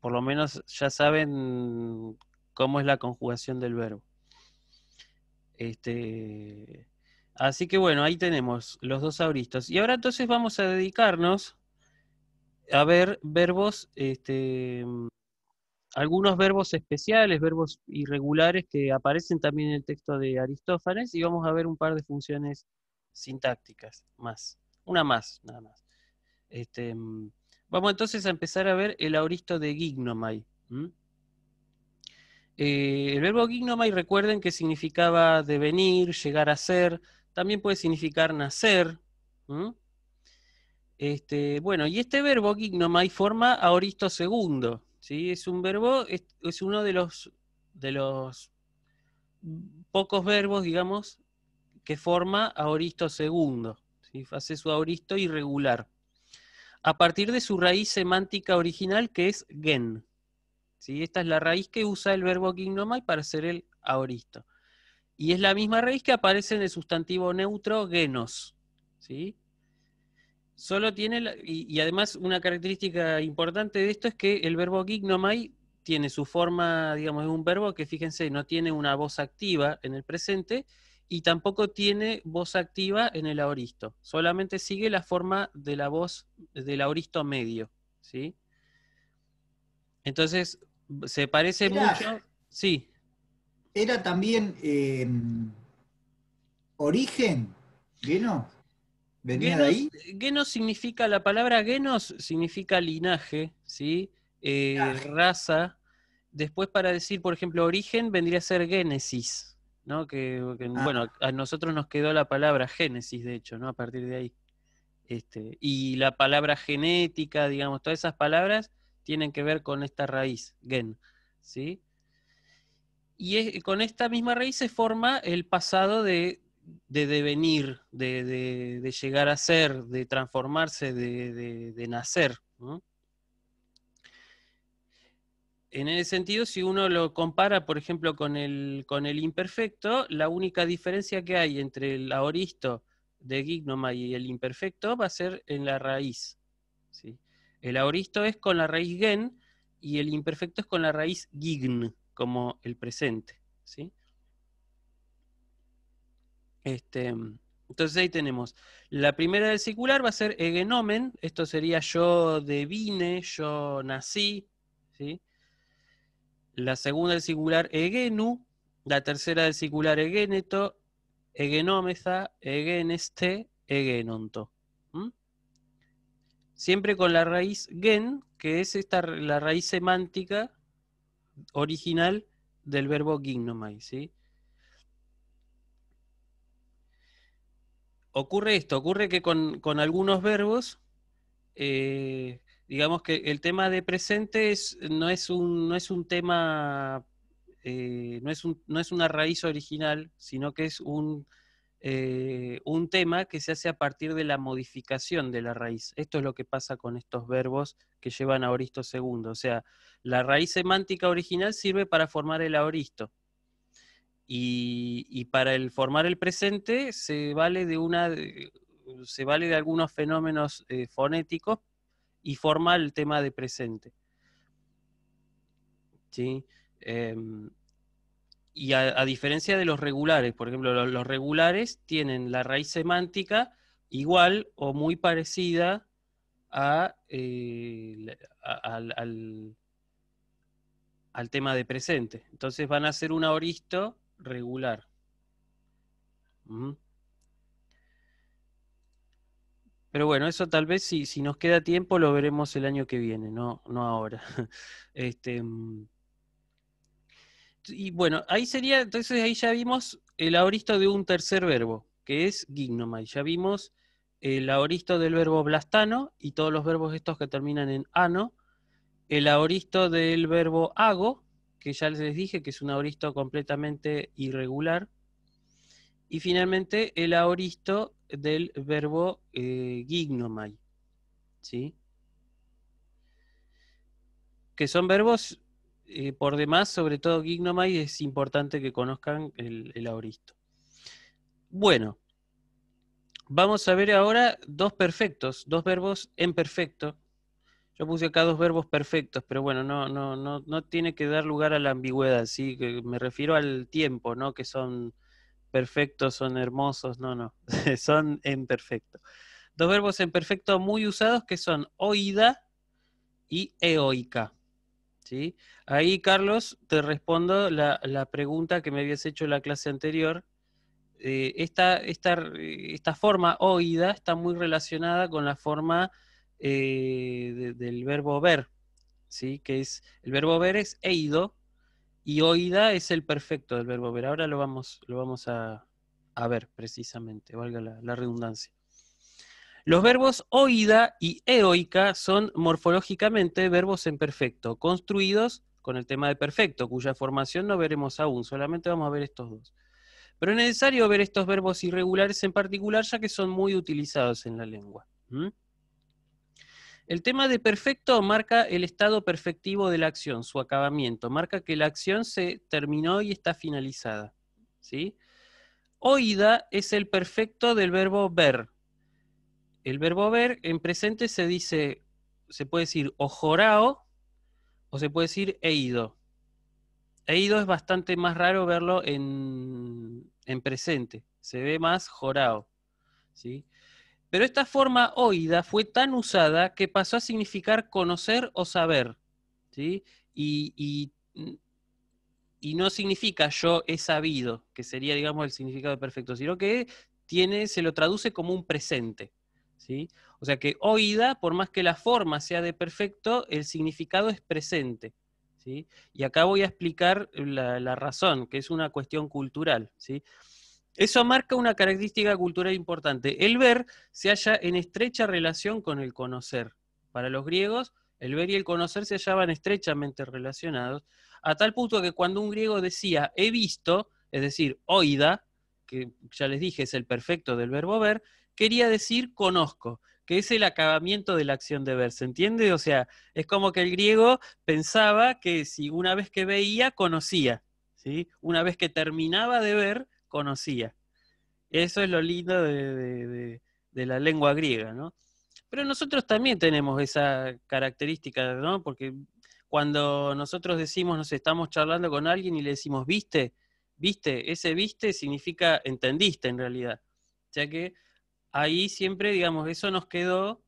por lo menos ya saben cómo es la conjugación del verbo. Este, así que bueno, ahí tenemos los dos aoristos. Y ahora entonces vamos a dedicarnos a ver verbos, este, mm, algunos verbos especiales, verbos irregulares que aparecen también en el texto de Aristófanes y vamos a ver un par de funciones sintácticas más, una más nada más. Este, mm, vamos entonces a empezar a ver el auristo de gignomai. Eh, el verbo gignomai, recuerden que significaba devenir, llegar a ser, también puede significar nacer. ¿no? Este, bueno, y este verbo gignomai forma aoristo segundo. ¿sí? Es un verbo, es, uno de los, pocos verbos, digamos, que forma aoristo segundo. ¿sí? Hace su aoristo irregular. A partir de su raíz semántica original, que es gen. ¿sí? Esta es la raíz que usa el verbo gignomai para hacer el aoristo. Y es la misma raíz que aparece en el sustantivo neutro genos. ¿sí? Solo tiene, y, además una característica importante de esto es que el verbo gignomai tiene su forma, digamos, es un verbo que fíjense, no tiene una voz activa en el presente y tampoco tiene voz activa en el auristo Solamente sigue la forma de la voz del auristo medio, ¿sí? Entonces, se parece mucho. Sí. Era también eh, origen, ¿vino? ¿Venía de ahí? Genos significa, la palabra genos significa linaje, ¿sí? Eh, ah. raza. Después, para decir, por ejemplo, origen, vendría a ser génesis, ¿no? Que, ah. bueno, a nosotros nos quedó la palabra génesis, de hecho, ¿no? A partir de ahí. Este, y la palabra genética, digamos, todas esas palabras tienen que ver con esta raíz, gen, ¿sí? Y con esta misma raíz se forma el pasado de de devenir, de, llegar a ser, de transformarse, de, nacer. En ese sentido, si uno lo compara, por ejemplo, con el, con el imperfecto, la única diferencia que hay entre el aoristo de Gignoma y el imperfecto va a ser en la raíz. ¿sí? El aoristo es con la raíz gen y el imperfecto es con la raíz gign, como el presente. ¿sí? Este, mm, entonces ahí tenemos. La primera del singular va a ser egenomen. Esto sería yo devine, yo nací. La segunda del singular egenu. La tercera del singular egeneto, egenomeza, egeneste, egenonto. Siempre con la raíz gen, que es esta, la raíz semántica original del verbo gignomai. ¿sí? ocurre esto, ocurre que con, algunos verbos, eh, digamos que el tema de presente no, es un, no es un tema, eh, no, es no es una raíz original, sino que es un, eh, un tema que se hace a partir de la modificación de la raíz. Esto es lo que pasa con estos verbos que llevan a oristo segundo. O sea, la raíz semántica original sirve para formar el aoristo. Y, para el formar el presente se vale de, una, se vale de algunos fenómenos eh, fonéticos y forma el tema de presente. Em, y a, diferencia de los regulares, por ejemplo, los, regulares tienen la raíz semántica igual o muy parecida eh, al, tema de presente. Entonces van a ser un auristo regular. Pero bueno, eso tal vez si, si nos queda tiempo lo veremos el año que viene, no, no ahora. Este, mm, y bueno, ahí sería, entonces ahí ya vimos el aoristo de un tercer verbo, que es gignomai. Ya vimos el aoristo del verbo blastano y todos los verbos estos que terminan en ano, el aoristo del verbo hago que ya les dije que es un auristo completamente irregular. Y finalmente el auristo del verbo eh, gignomai, ¿sí? Que son verbos, eh, por demás, sobre todo gignomai, es importante que conozcan el, auristo Bueno, vamos a ver ahora dos perfectos, dos verbos en perfecto, yo puse acá dos verbos perfectos, pero bueno, no, no, no, tiene que dar lugar a la ambigüedad, sí, que me refiero al tiempo, ¿no? Que son perfectos, son hermosos, no, no, son en perfecto. Dos verbos en perfecto muy usados que son oída y eoica. ¿sí? Ahí, Carlos, te respondo la, pregunta que me habías hecho en la clase anterior. Eh, esta, esta, eh, esta forma oída está muy relacionada con la forma eh, del verbo ver, ¿sí? Que es, el verbo ver es eido y oida es el perfecto del verbo ver. Ahora lo vamos, lo vamos a, ver precisamente, valga la, redundancia. Los verbos oída y eoica son morfológicamente verbos en perfecto, construidos con el tema de perfecto, cuya formación no veremos aún, solamente vamos a ver estos dos. Pero es necesario ver estos verbos irregulares en particular, ya que son muy utilizados en la lengua. El tema de perfecto marca el estado perfectivo de la acción, su acabamiento, marca que la acción se terminó y está finalizada. ¿sí? Oída es el perfecto del verbo ver. El verbo ver en presente se dice, se puede decir ojorao o se puede decir eido. ido es bastante más raro verlo en, en presente, se ve más jorao. ¿sí? Pero esta forma oída fue tan usada que pasó a significar conocer o saber. ¿sí? Y, y, no significa yo he sabido, que sería, digamos, el significado de perfecto, sino que tiene, se lo traduce como un presente. ¿sí? O sea que oída, por más que la forma sea de perfecto, el significado es presente. ¿sí? Y acá voy a explicar la, la razón, que es una cuestión cultural. ¿sí? Eso marca una característica cultural importante. El ver se halla en estrecha relación con el conocer. Para los griegos, el ver y el conocer se hallaban estrechamente relacionados, a tal punto que cuando un griego decía he visto, es decir, oida, que ya les dije es el perfecto del verbo ver, quería decir conozco, que es el acabamiento de la acción de ver, ¿se entiende? O sea, es como que el griego pensaba que si una vez que veía, conocía, ¿sí? Una vez que terminaba de ver, conocía. Eso es lo lindo de, la lengua griega, ¿no? Pero nosotros también tenemos esa característica, ¿no? Porque cuando nosotros decimos, nos estamos charlando con alguien y le decimos, viste, viste, ese viste significa entendiste en realidad. O sea que ahí siempre, digamos, eso nos quedó,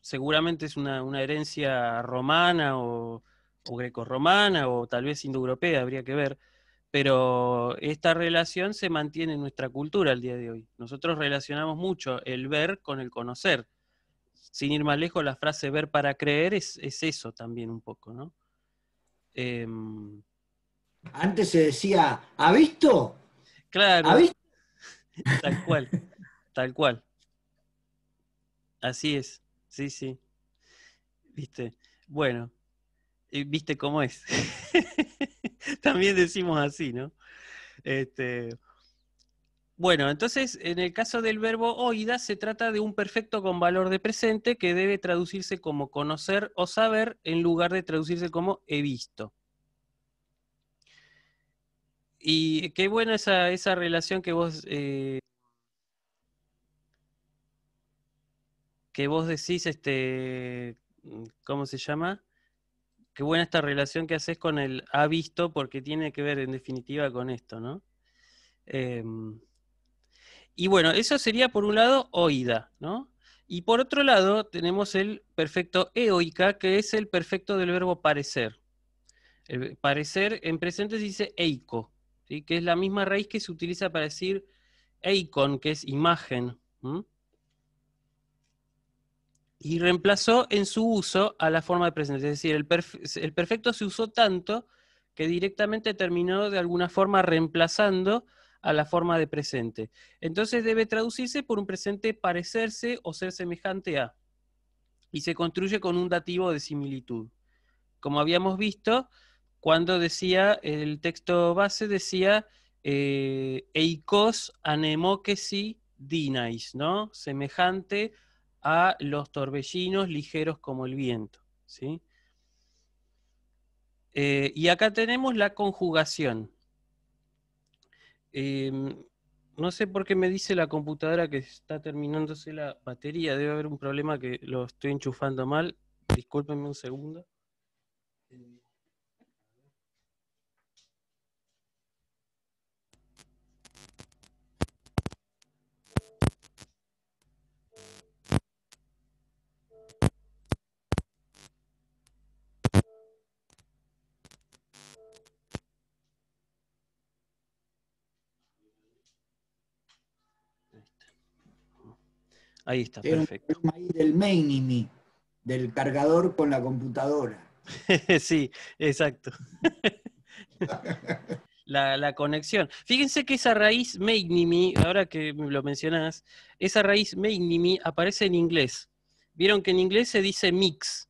seguramente es una, herencia romana o, o grecorromana o tal vez indoeuropea, habría que ver, pero esta relación se mantiene en nuestra cultura al día de hoy. Nosotros relacionamos mucho el ver con el conocer. Sin ir más lejos, la frase ver para creer es, eso también un poco, ¿no? Em, Antes se decía, ¿ha visto? Claro. ¿Ha visto? Tal cual, tal cual. Así es, sí, sí. Viste, bueno, eh, viste cómo es. También decimos así, ¿no? Este, bueno, entonces en el caso del verbo oída se trata de un perfecto con valor de presente que debe traducirse como conocer o saber en lugar de traducirse como he visto. Y qué buena esa, esa relación que vos, eh, que vos decís, este, mm, ¿cómo se llama? qué buena esta relación que haces con el ha visto, porque tiene que ver en definitiva con esto, ¿no? Em, y bueno, eso sería por un lado oída, ¿no? Y por otro lado tenemos el perfecto eoica, que es el perfecto del verbo parecer. El parecer en presente se dice eiko, que es la misma raíz que se utiliza para decir eikon, que es imagen y reemplazó en su uso a la forma de presente. Es decir, el, perfecto se usó tanto que directamente terminó de alguna forma reemplazando a la forma de presente. Entonces debe traducirse por un presente parecerse o ser semejante a. Y se construye con un dativo de similitud. Como habíamos visto, cuando decía, el texto base decía, eh, eikos anemokesi dinais, ¿no? Semejante a a los torbellinos ligeros como el viento. ¿sí? Eh, y acá tenemos la conjugación. Em, no sé por qué me dice la computadora que está terminándose la batería. Debe haber un problema que lo estoy enchufando mal. Discúlpenme un segundo. Ahí está, perfecto. del mainimi del cargador con la computadora. sí, exacto. la, conexión. Fíjense que esa raíz mainimi, ahora que lo mencionás, esa raíz mainimi aparece en inglés. Vieron que en inglés se dice mix,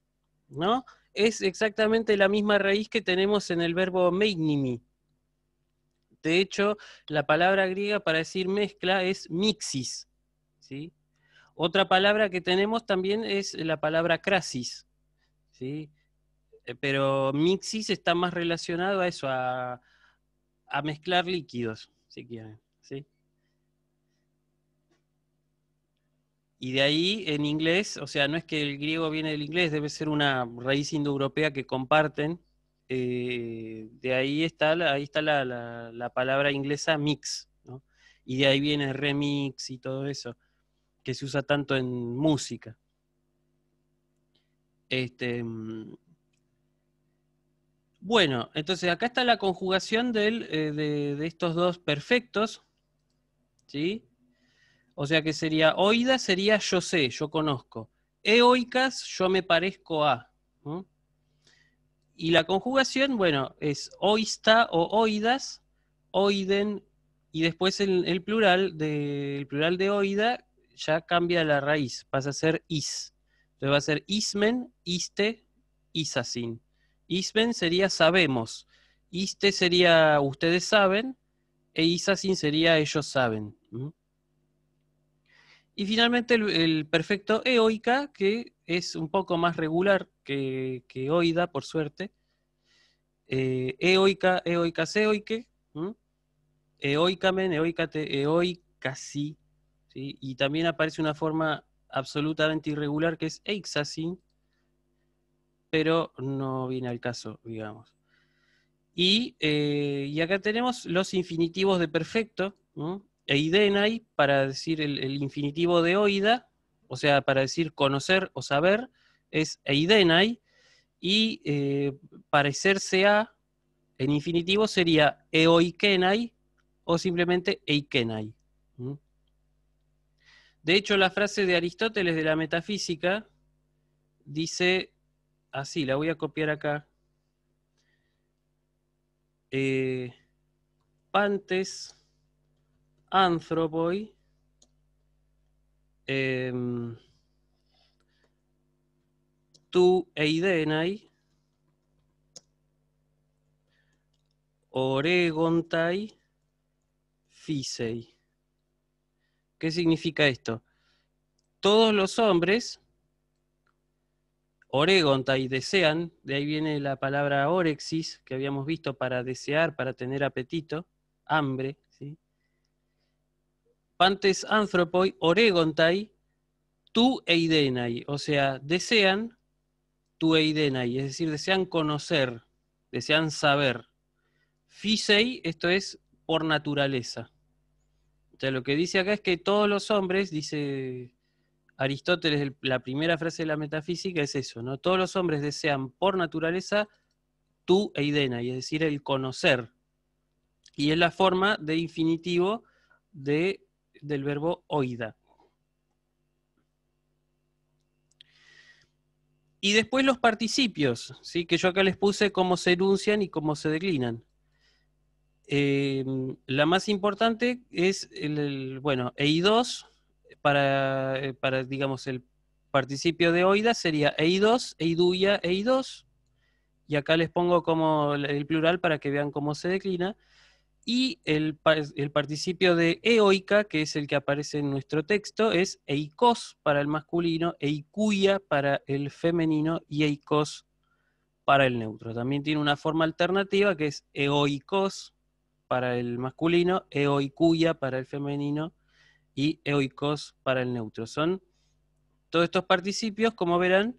¿no? Es exactamente la misma raíz que tenemos en el verbo mainimi. De hecho, la palabra griega para decir mezcla es mixis, ¿sí? Otra palabra que tenemos también es la palabra crasis, ¿sí? Eh, pero mixis está más relacionado a eso, a, mezclar líquidos, si quieren. ¿sí? Y de ahí en inglés, o sea, no es que el griego viene del inglés, debe ser una raíz indoeuropea que comparten. Eh, de ahí está, ahí está la, la palabra inglesa mix, ¿no? y de ahí viene remix y todo eso que se usa tanto en música. Este, mm, bueno, entonces acá está la conjugación eh, de, estos dos perfectos. ¿sí? O sea que sería, oída sería yo sé, yo conozco. Eoicas, yo me parezco a. Y la conjugación, bueno, es oista o oídas, oiden, y después el, plural, del de, plural de oída, ya cambia la raíz, pasa a ser is. Entonces va a ser ismen, iste, isasin. Ismen sería sabemos, iste sería ustedes saben, e isasin sería ellos saben. Y finalmente el, perfecto eoica, que es un poco más regular que, oida, por suerte. Eh, eoica, eoica, eoike. ¿Mm? Eoicamen, eoicate, eoicasi, y también aparece una forma absolutamente irregular que es Eixasin, pero no viene al caso, digamos. Eh, y, acá tenemos los infinitivos de perfecto, ¿no? E eidenai, para decir el, infinitivo de oida, o sea, para decir conocer o saber, es e eidenai, y eh, parecerse a, en infinitivo sería eoikenai, o simplemente eikenai. De hecho, la frase de Aristóteles de la metafísica dice así, la voy a copiar acá. Eh, pantes, anthropoi, em, tu eidenai, oregontai, fisei. ¿Qué significa esto? Todos los hombres, Oregontai, y desean, de ahí viene la palabra orexis que habíamos visto para desear, para tener apetito, hambre, ¿sí? Pantes anthropoi oregontai tu eidenai, o sea, desean tu eidenai, es decir, desean conocer, desean saber. Fisei, esto es por naturaleza. O sea, lo que dice acá es que todos los hombres, dice Aristóteles, la primera frase de la metafísica es eso, ¿no? Todos los hombres desean por naturaleza tu eidena, y es decir, el conocer. Y es la forma de infinitivo de, del verbo oida. Y después los participios, ¿sí? que yo acá les puse cómo se enuncian y cómo se declinan. Em, la más importante es el, bueno, EI2 para, eh, para, digamos, el participio de OIDA sería EI2, EIDOS, EI2. E y acá les pongo como el plural para que vean cómo se declina. Y el, participio de eoica, que es el que aparece en nuestro texto, es eicos para el masculino, eicuia para el femenino y eicos para el neutro. También tiene una forma alternativa que es eoicos para el masculino, eoi-kuya para el femenino y eoicos para el neutro. Son todos estos participios, como verán,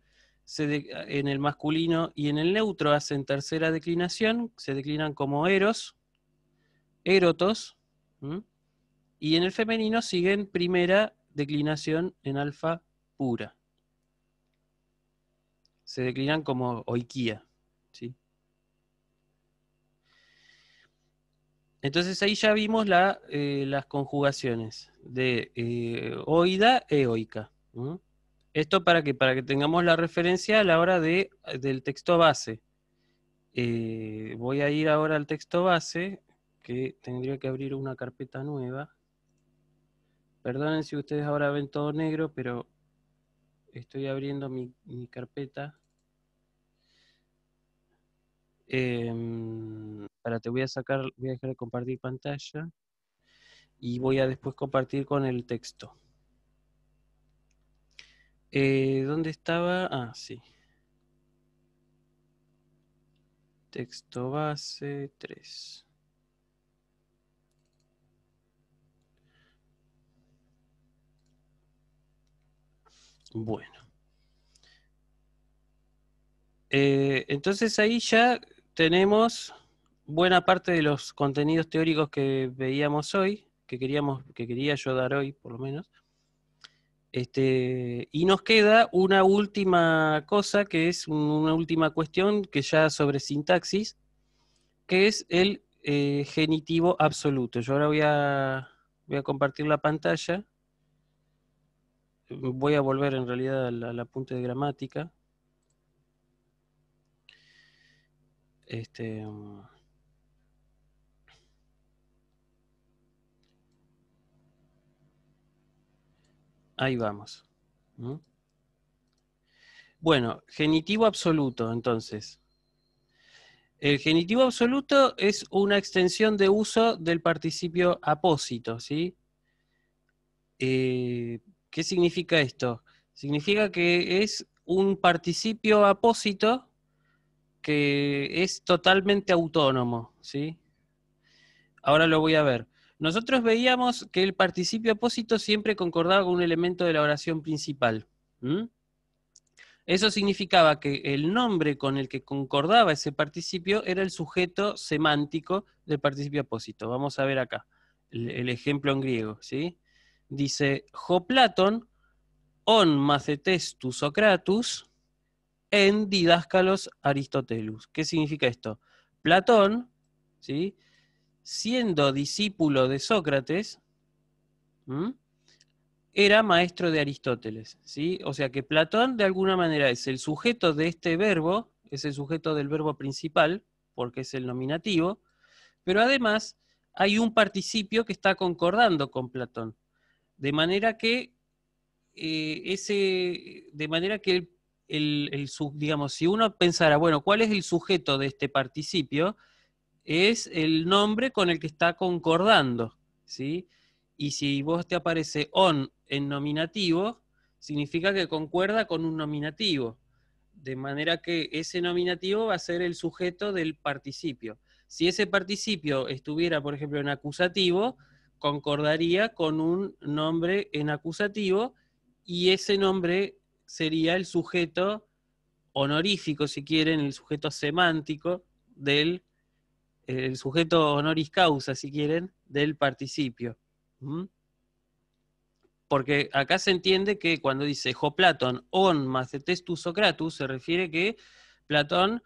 en el masculino y en el neutro hacen tercera declinación, se declinan como eros, erotos, y en el femenino siguen primera declinación en alfa pura. Se declinan como oikía. Entonces ahí ya vimos eh, las conjugaciones de eh, oída oida e oica. Esto para que, para que tengamos la referencia a la hora del texto base. Eh, voy a ir ahora al texto base, que tendría que abrir una carpeta nueva. Perdonen si ustedes ahora ven todo negro, pero estoy abriendo mi, mi carpeta. Em, te voy a sacar, voy a dejar de compartir pantalla y voy a después compartir con el texto. Eh, ¿Dónde estaba? Ah, sí. Texto base 3. Bueno. Eh, entonces ahí ya tenemos buena parte de los contenidos teóricos que veíamos hoy, que queríamos, que quería yo dar hoy, por lo menos. Este, y nos queda una última cosa, que es una última cuestión, que ya sobre sintaxis, que es el eh, genitivo absoluto. Yo ahora voy a, voy a compartir la pantalla. Voy a volver en realidad al, al apunte de gramática. Este, Ahí vamos. Bueno, genitivo absoluto, entonces. El genitivo absoluto es una extensión de uso del participio apósito, ¿sí? Eh, ¿Qué significa esto? Significa que es un participio apósito que es totalmente autónomo, ¿sí? Ahora lo voy a ver. Nosotros veíamos que el participio apósito siempre concordaba con un elemento de la oración principal. Eso significaba que el nombre con el que concordaba ese participio era el sujeto semántico del participio apósito. Vamos a ver acá el, ejemplo en griego. ¿sí? Dice, jo on tu Socratus, en didáscalos Aristotelus. ¿Qué significa esto? Platón, ¿sí? siendo discípulo de Sócrates, era maestro de Aristóteles. ¿sí? O sea que Platón de alguna manera es el sujeto de este verbo, es el sujeto del verbo principal, porque es el nominativo, pero además hay un participio que está concordando con Platón. De manera que eh, ese, de manera que el, el, digamos, si uno pensara, bueno, ¿cuál es el sujeto de este participio? es el nombre con el que está concordando, ¿sí? Y si vos te aparece on en nominativo, significa que concuerda con un nominativo, de manera que ese nominativo va a ser el sujeto del participio. Si ese participio estuviera, por ejemplo, en acusativo, concordaría con un nombre en acusativo y ese nombre sería el sujeto honorífico, si quieren, el sujeto semántico del el sujeto honoris causa, si quieren, del participio. Porque acá se entiende que cuando dice Jo Platón on Socratus, se refiere que Platón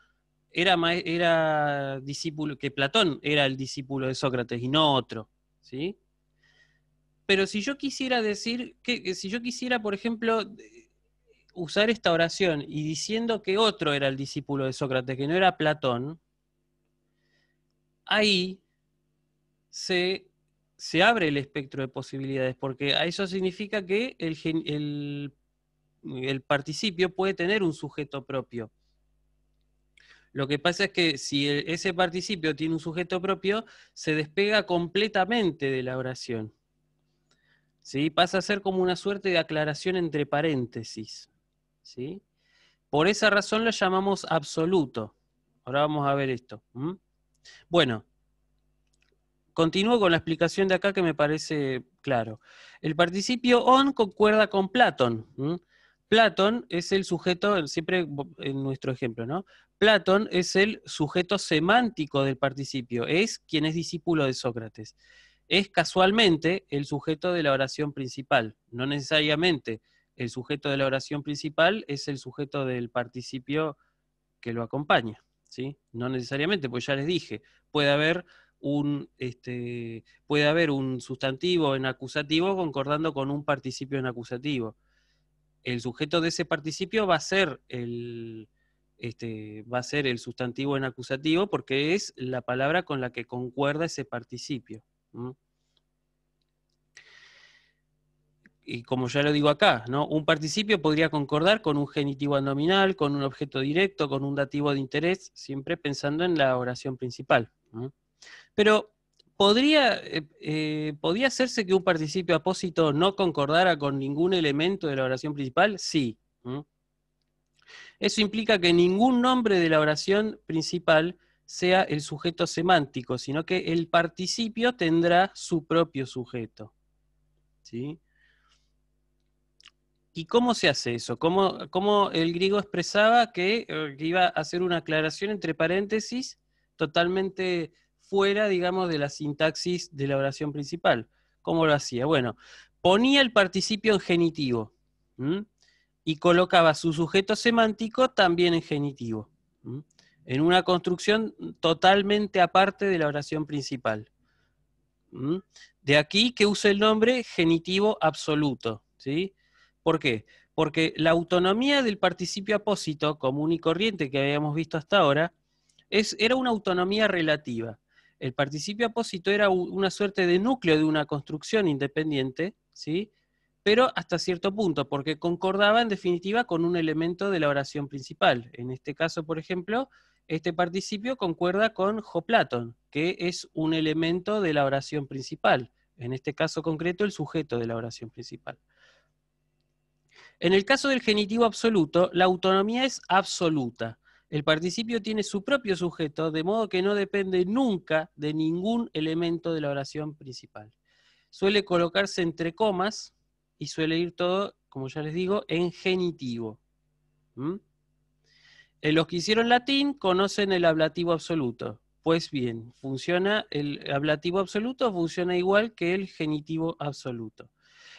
era, era discípulo, que Platón era el discípulo de Sócrates y no otro. ¿sí? Pero si yo quisiera decir, que si yo quisiera, por ejemplo, usar esta oración y diciendo que otro era el discípulo de Sócrates, que no era Platón, ahí se, abre el espectro de posibilidades, porque eso significa que el, el, participio puede tener un sujeto propio. Lo que pasa es que si e, ese participio tiene un sujeto propio, se despega completamente de la oración. ¿Sí? Pasa a ser como una suerte de aclaración entre paréntesis. ¿Sí? Por esa razón lo llamamos absoluto. Ahora vamos a ver esto. Bueno, continúo con la explicación de acá que me parece claro. El participio on concuerda con Platón. Platón es el sujeto, siempre en nuestro ejemplo, ¿no? Platón es el sujeto semántico del participio, es quien es discípulo de Sócrates. Es casualmente el sujeto de la oración principal, no necesariamente el sujeto de la oración principal es el sujeto del participio que lo acompaña. No necesariamente, pues ya les dije, puede haber un, este, puede haber un sustantivo en acusativo concordando con un participio en acusativo. El sujeto de ese participio va a ser el, este, va a ser el sustantivo en acusativo porque es la palabra con la que concuerda ese participio. y como ya lo digo acá, ¿no? un participio podría concordar con un genitivo nominal, con un objeto directo, con un dativo de interés, siempre pensando en la oración principal. Pero eh, eh, podría, hacerse que un participio apósito no concordara con ningún elemento de la oración principal? Sí. Eso implica que ningún nombre de la oración principal sea el sujeto semántico, sino que el participio tendrá su propio sujeto. ¿Sí? ¿Y cómo se hace eso? ¿Cómo, el griego expresaba eh, que, iba a hacer una aclaración entre paréntesis totalmente fuera, digamos, de la sintaxis de la oración principal? ¿Cómo lo hacía? Bueno, ponía el participio en genitivo y colocaba su sujeto semántico también en genitivo, en una construcción totalmente aparte de la oración principal. De aquí que usa el nombre genitivo absoluto, ¿sí? ¿Por qué? Porque la autonomía del participio apósito común y corriente que habíamos visto hasta ahora era una autonomía relativa. El participio apósito era una suerte de núcleo de una construcción independiente, ¿sí? pero hasta cierto punto, porque concordaba en definitiva con un elemento de la oración principal. En este caso, por ejemplo, este participio concuerda con Hoplaton, que es un elemento de la oración principal. En este caso concreto, el sujeto de la oración principal. En el caso del genitivo absoluto, la autonomía es absoluta. El participio tiene su propio sujeto, de modo que no depende nunca de ningún elemento de la oración principal. Suele colocarse entre comas y suele ir todo, como ya les digo, en genitivo. ¿Mm? En eh, los que hicieron latín conocen el ablativo absoluto. Pues bien, funciona el ablativo absoluto funciona igual que el genitivo absoluto.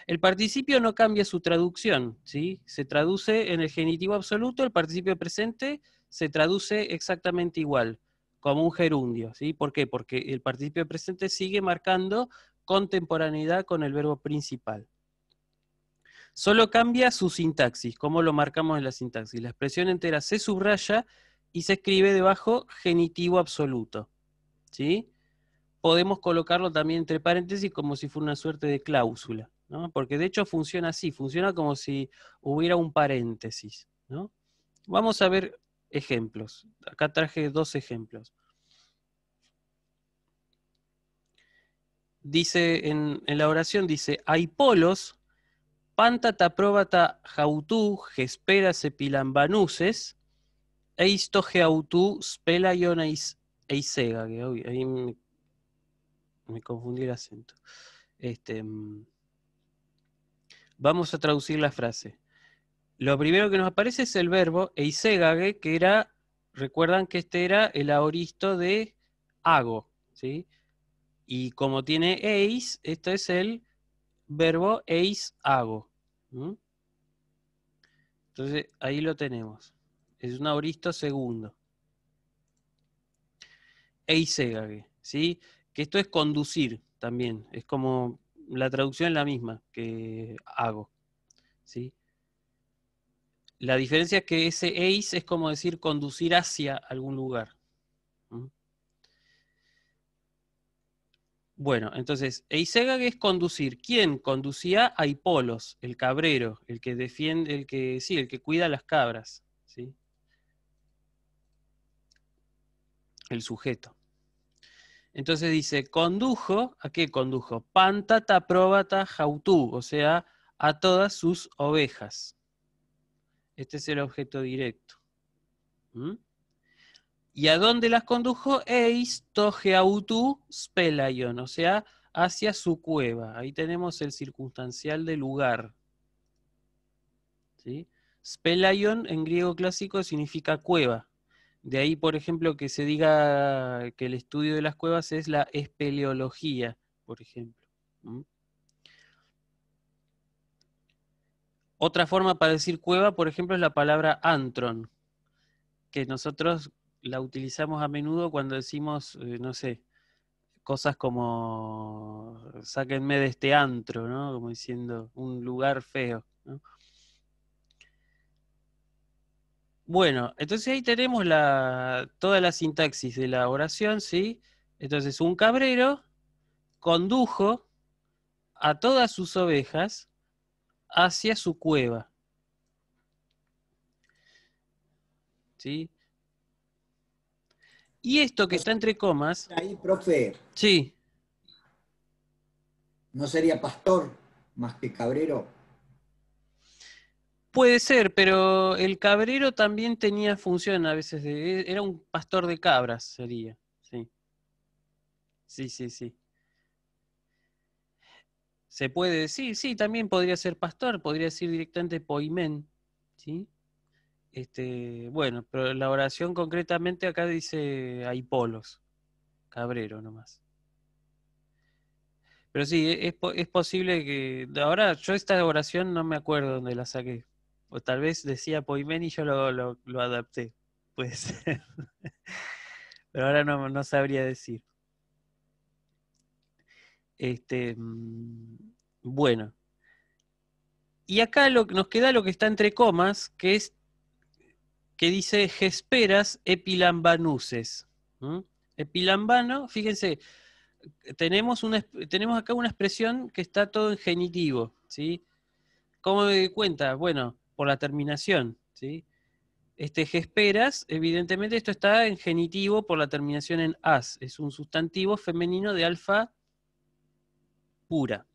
El participio no cambia su traducción, ¿sí? Se traduce en el genitivo absoluto, el participio presente se traduce exactamente igual, como un gerundio, ¿sí? ¿Por qué? Porque el participio presente sigue marcando contemporaneidad con el verbo principal. Solo cambia su sintaxis, como lo marcamos en la sintaxis. La expresión entera se subraya y se escribe debajo genitivo absoluto, ¿sí? Podemos colocarlo también entre paréntesis como si fuera una suerte de cláusula. Porque de hecho funciona así, funciona como si hubiera un paréntesis, Vamos a ver ejemplos. Acá traje dos ejemplos. Dice en, la oración, dice, hay polos, pantata probata jautú, gespera sepilambanuses, eisto geautú, spela eisega, ahí me, me confundí el acento. Este, mm, Vamos a traducir la frase. Lo primero que nos aparece es el verbo eisegage, que era, recuerdan que este era el aoristo de hago, ¿sí? Y como tiene eis, este es el verbo eis hago. Entonces, ahí lo tenemos. Es un aoristo segundo. Eisegage, ¿sí? Que esto es conducir también. Es como la traducción es la misma que hago. ¿sí? La diferencia es que ese eis es como decir conducir hacia algún lugar. Bueno, entonces, Eisegag es conducir. ¿Quién conducía a Hipolos, el cabrero, el que defiende, el que, el que cuida las cabras, ¿sí? El sujeto. Entonces dice, condujo, ¿a qué condujo? Pantata probata jautú, o sea, a todas sus ovejas. Este es el objeto directo. ¿Mm? ¿Y a dónde las condujo? Eis togeautú spelayon, o sea, hacia su cueva. Ahí tenemos el circunstancial de lugar. ¿Sí? en griego clásico significa cueva. De ahí, por ejemplo, que se diga que el estudio de las cuevas es la espeleología, por ejemplo. Otra forma para decir cueva, por ejemplo, es la palabra antron, que nosotros la utilizamos a menudo cuando decimos, eh, no sé, cosas como sáquenme de este antro, ¿no? Como diciendo un lugar feo. ¿no? Bueno, entonces ahí tenemos toda la sintaxis de la oración, ¿sí? Entonces, un cabrero condujo a todas sus ovejas hacia su cueva. ¿Sí? Y esto que está entre comas. Ahí, profe. Sí. No sería pastor más que cabrero. Puede ser, pero el cabrero también tenía función a veces. De, e, era un pastor de cabras, sería. Sí. Sí, sí, Se puede decir, sí, también podría ser pastor, podría decir directamente poimen, ¿sí? Este, bueno, pero la oración concretamente acá dice polos, cabrero nomás. Pero sí, e, es, es posible que... Ahora, yo esta oración no me acuerdo dónde la saqué, o tal vez decía Poimen pues, y yo lo, adapté. Puede ser. Pero ahora no, sabría decir. Este, mm, bueno. Y acá lo, nos queda lo que está entre comas, que es que dice Gesperas epilambanuses. Epilambano, fíjense, tenemos, una, tenemos acá una expresión que está todo en genitivo, ¿sí? ¿Cómo me doy cuenta? Bueno, por la terminación, ¿sí? Este esperas, evidentemente esto está en genitivo por la terminación en as, es un sustantivo femenino de alfa pura.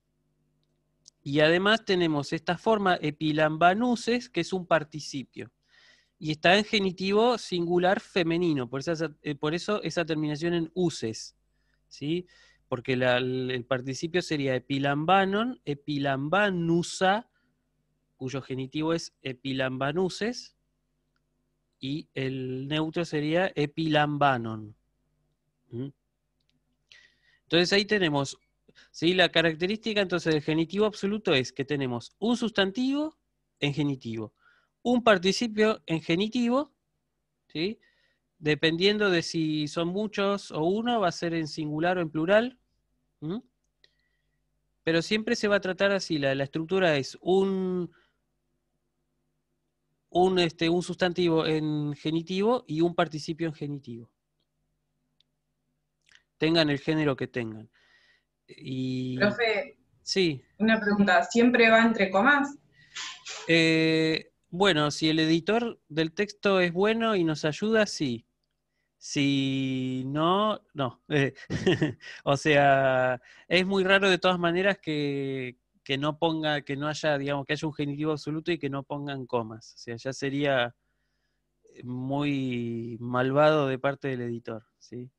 Y además tenemos esta forma epilambanuses, que es un participio. Y está en genitivo singular femenino, por eso, eh, por eso esa terminación en uses, ¿sí? Porque el participio sería epilambanon, epilambanusa, cuyo genitivo es epilambanuses y el neutro sería epilambanon. ¿Mm? Entonces ahí tenemos, ¿sí? la característica entonces del genitivo absoluto es que tenemos un sustantivo en genitivo, un participio en genitivo, ¿sí? dependiendo de si son muchos o uno, va a ser en singular o en plural, ¿Mm? pero siempre se va a tratar así, la estructura es un este, un, sustantivo en genitivo y un participio en genitivo. Tengan el género que tengan. Y... Profe, una pregunta, ¿siempre va entre comas? Eh, bueno, si el editor del texto es bueno y nos ayuda, sí. Si no, no. o sea, es muy raro de todas maneras que, que no ponga, que no haya, digamos, que haya un genitivo absoluto y que no pongan comas. O sea, ya sería eh, muy malvado de parte del editor, ¿sí?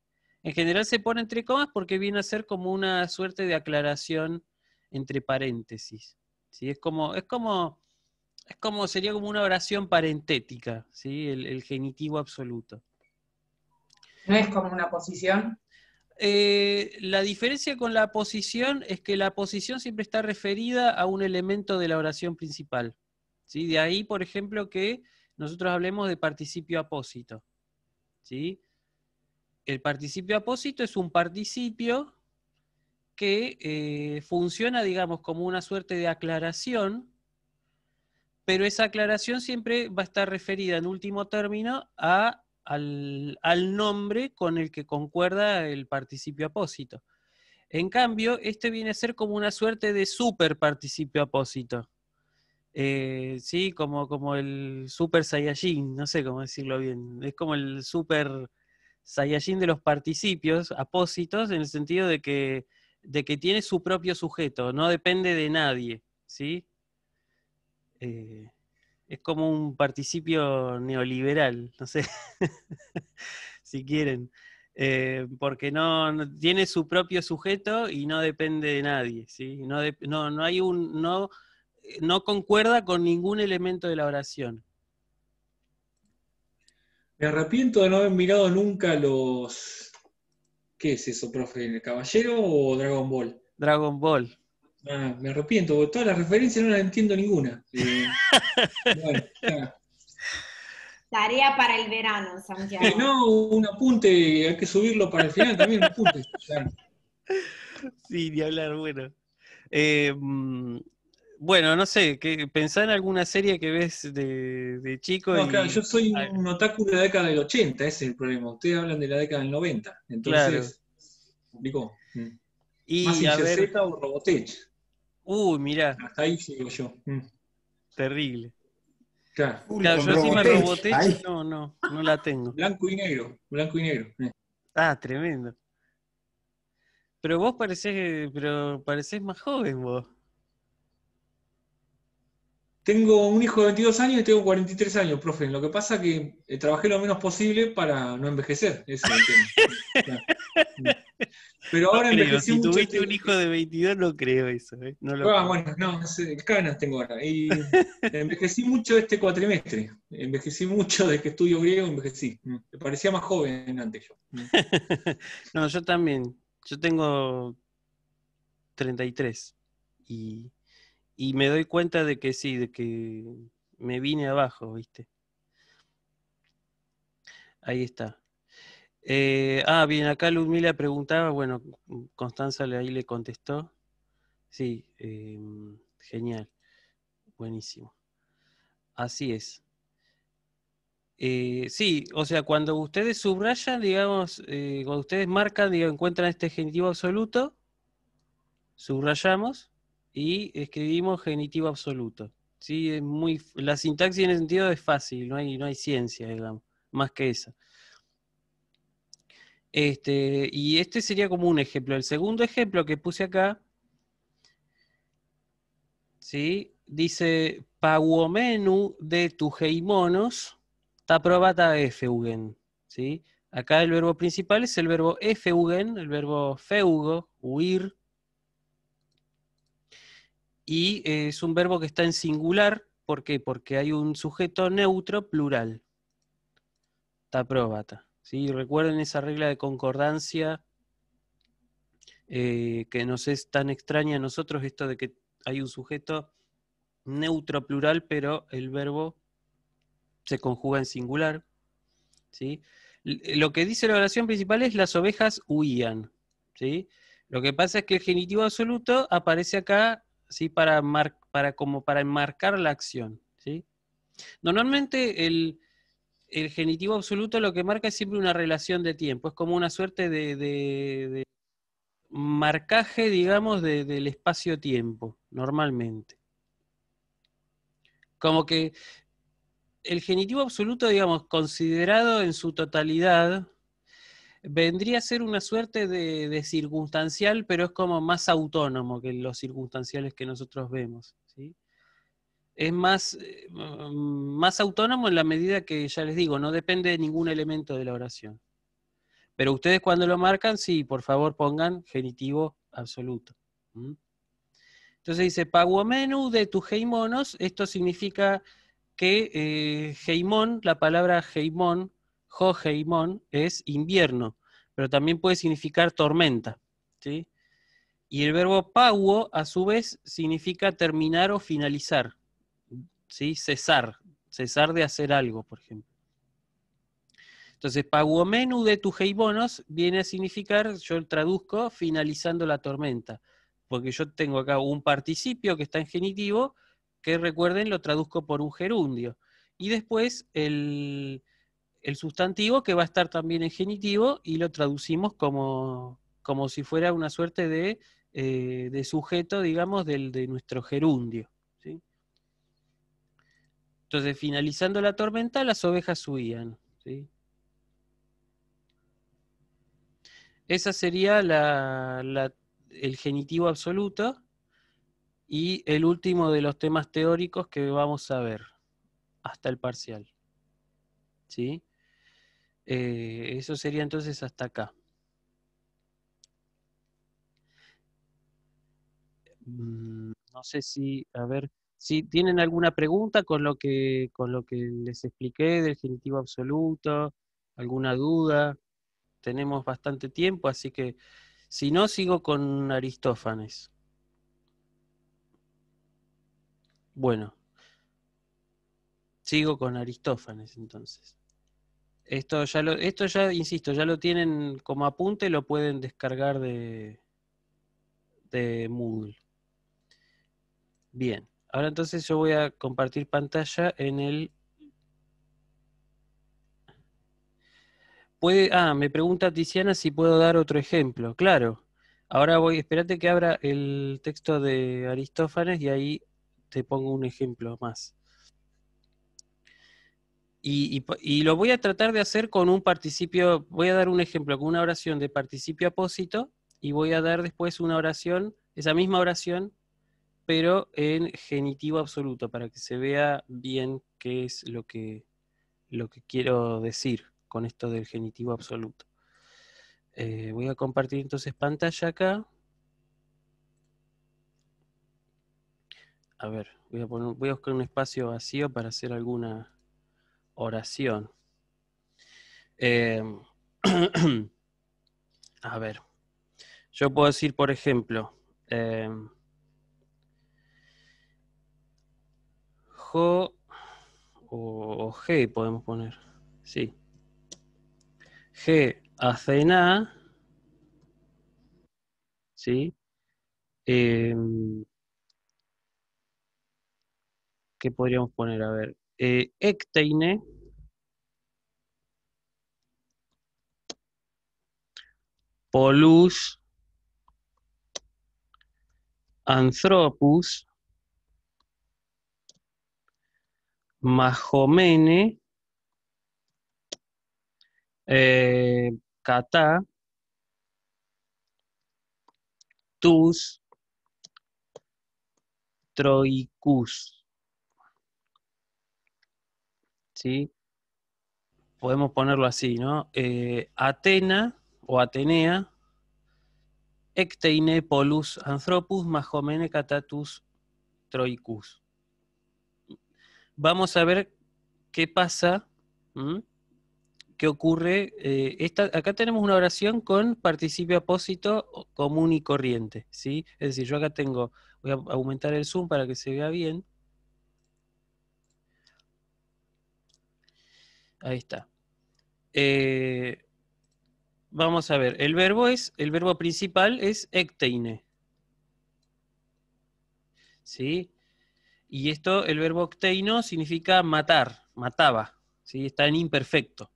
En general se pone entre comas porque viene a ser como una suerte de aclaración entre paréntesis. ¿sí? Es como, es como, es como sería como una oración parentética, ¿sí? el, el genitivo absoluto. ¿No es como una posición? Eh, la diferencia con la posición es que la posición siempre está referida a un elemento de la oración principal. ¿sí? De ahí, por ejemplo, que nosotros hablemos de participio apósito. ¿sí? El participio apósito es un participio que eh, funciona, digamos, como una suerte de aclaración, pero esa aclaración siempre va a estar referida en último término a al, nombre con el que concuerda el participio apósito. En cambio, este viene a ser como una suerte de super participio apósito. Eh, sí, como, como el super Saiyajin, no sé cómo decirlo bien. Es como el super Saiyajin de los participios apósitos en el sentido de que, de que tiene su propio sujeto, no depende de nadie. ¿sí? Eh, es como un participio neoliberal, no sé, si quieren. Eh, porque no, tiene su propio sujeto y no depende de nadie, ¿sí? No, hay un, no, no concuerda con ningún elemento de la oración. Me arrepiento de no haber mirado nunca los... ¿Qué es eso, profe? ¿El caballero o Dragon Ball? Dragon Ball. Ah, me arrepiento, porque todas las referencias no las entiendo ninguna. Tarea para el verano, Santiago. no, un apunte, hay que subirlo para el final también, un apunte. Sí, de hablar, bueno. Em, bueno, no sé, ¿pensá en alguna serie que ves de, chico? No, yo soy un otaku de la década del 80, ese es el problema. Ustedes hablan de la década del 90, entonces... Claro. Y a ver... o Robotech. Uy, mirá. Hasta ahí sigo yo. Mm. Terrible. Claro, yo encima Robotech, no, no, no la tengo. Blanco y negro, blanco y negro. Mm. Ah, tremendo. Pero vos parecés, pero parecés más joven vos. Tengo un hijo de 22 años y tengo 43 años, profe. Lo que pasa es que eh, trabajé lo menos posible para no envejecer. Eso es el tema. Mm. Pero ahora envejecí Si tuviste un hijo de 22, no creo eso. ¿eh? Ah, bueno, no, sé, canas tengo ahora. Y envejecí mucho este cuatrimestre. Envejecí mucho de que estudio griego, envejecí. Mm, me parecía más joven antes yo. Mm. no, yo también. Yo tengo 33. Y, y me doy cuenta de que sí, de que me vine abajo, ¿viste? Ahí está. Eh, ah, bien, acá Ludmila preguntaba, bueno, Constanza ahí le contestó. Sí, em, genial, buenísimo. Así es. Eh, sí, o sea, cuando ustedes subrayan, digamos, eh, cuando ustedes marcan, digamos, encuentran este genitivo absoluto, subrayamos y escribimos genitivo absoluto. Sí, es muy, la sintaxis en el sentido es fácil, no hay, no hay ciencia, digamos, más que esa. Este, y este sería como un ejemplo. El segundo ejemplo que puse acá, ¿sí? dice, paguomenu de tu tujeimonos, taprobata feugen. ¿sí? Acá el verbo principal es el verbo efeugen, el verbo feugo, huir. Y es un verbo que está en singular. ¿Por qué? Porque hay un sujeto neutro plural. probata. Recuerden esa regla de concordancia eh, que nos es tan extraña a nosotros, esto de que hay un sujeto neutro plural, pero el verbo se conjuga en singular. ¿sí? Eh, lo que dice la oración principal es las ovejas huían. ¿sí? Lo que pasa es que el genitivo absoluto aparece acá ¿sí? para, para, como para enmarcar la acción. ¿sí? Normalmente el, el genitivo absoluto lo que marca es siempre una relación de tiempo, es como una suerte de, marcaje, digamos, del espacio-tiempo, normalmente. Como que el genitivo absoluto, digamos, considerado en su totalidad, vendría a ser una suerte de circunstancial, pero es como más autónomo que los circunstanciales que nosotros vemos es más, eh, mm, más autónomo en la medida que, ya les digo, no depende de ningún elemento de la oración. Pero ustedes cuando lo marcan, sí, por favor pongan genitivo absoluto. Entonces dice, paguomenu de tu heimonos, esto significa que eh, la palabra Heimón, jo es invierno, pero también puede significar tormenta. ¿sí? Y el verbo paguo, a su vez, significa terminar o finalizar. ¿sí? Cesar, cesar de hacer algo, por ejemplo. Entonces, paguomenu de tu geibonos viene a significar, yo traduzco, finalizando la tormenta, porque yo tengo acá un participio que está en genitivo, que recuerden lo traduzco por un gerundio. Y después el, sustantivo que va a estar también en genitivo y lo traducimos como, si fuera una suerte de, eh, de sujeto, digamos, del, de nuestro gerundio. Entonces, finalizando la tormenta, las ovejas huían. ¿sí? Esa sería la, el genitivo absoluto y el último de los temas teóricos que vamos a ver hasta el parcial. ¿Sí? Eh, eso sería entonces hasta acá. Mm, no sé si, a ver, si tienen alguna pregunta con lo que, con lo que les expliqué del genitivo absoluto, alguna duda, tenemos bastante tiempo, así que si no, sigo con Aristófanes. Bueno, sigo con Aristófanes entonces. Esto ya, lo, esto ya, insisto, ya lo tienen como apunte, lo pueden descargar de, de Moodle. Bien. Ahora entonces yo voy a compartir pantalla en el... Puede, ah, me pregunta Tiziana si puedo dar otro ejemplo. Claro. Ahora voy, espérate que abra el texto de Aristófanes y ahí te pongo un ejemplo más. Y, y, lo voy a tratar de hacer con un participio, voy a dar un ejemplo, con una oración de participio apósito y voy a dar después una oración, esa misma oración, pero en genitivo absoluto, para que se vea bien qué es lo que, lo que quiero decir con esto del genitivo absoluto. Eh, voy a compartir entonces pantalla acá. A ver, voy a, buscar un espacio vacío para hacer alguna oración. Em, a ver, yo puedo decir, por ejemplo, em, o, G podemos poner. Sí. G acena. ¿Sí? Eh, ¿Qué podríamos poner? A ver. Eh, ecteine. Polus. Anthropus. Mahomene, eh, Tus, Troicus. ¿Sí? Podemos ponerlo así, ¿no? Eh, Atena o Atenea, Ecteine polus anthropus, Mahomene catatus troicus vamos a ver qué pasa, qué ocurre. Eh, acá tenemos una oración con participio apósito común y corriente, ¿sí? Es decir, yo acá tengo, voy a aumentar el zoom para que se vea bien. Ahí está. Eh, vamos a ver, el verbo es, el verbo principal es ecteine. ¿Sí? Y esto, el verbo octeino significa matar, mataba, ¿sí? está en imperfecto,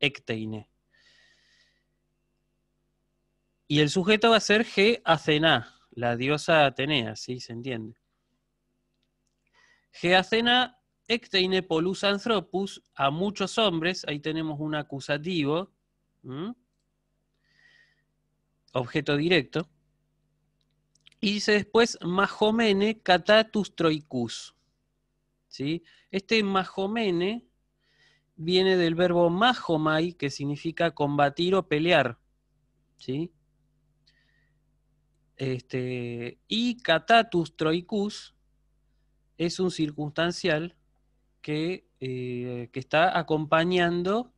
ecteine. Y el sujeto va a ser G. la diosa Atenea, ¿sí? Se entiende. G. Athena, ecteine polus anthropus, a muchos hombres, ahí tenemos un acusativo, objeto directo. Y dice después, majomene catatus troicus. ¿Sí? Este majomene viene del verbo majomai, que significa combatir o pelear. ¿Sí? Este, y catatus troicus es un circunstancial que, eh, está acompañando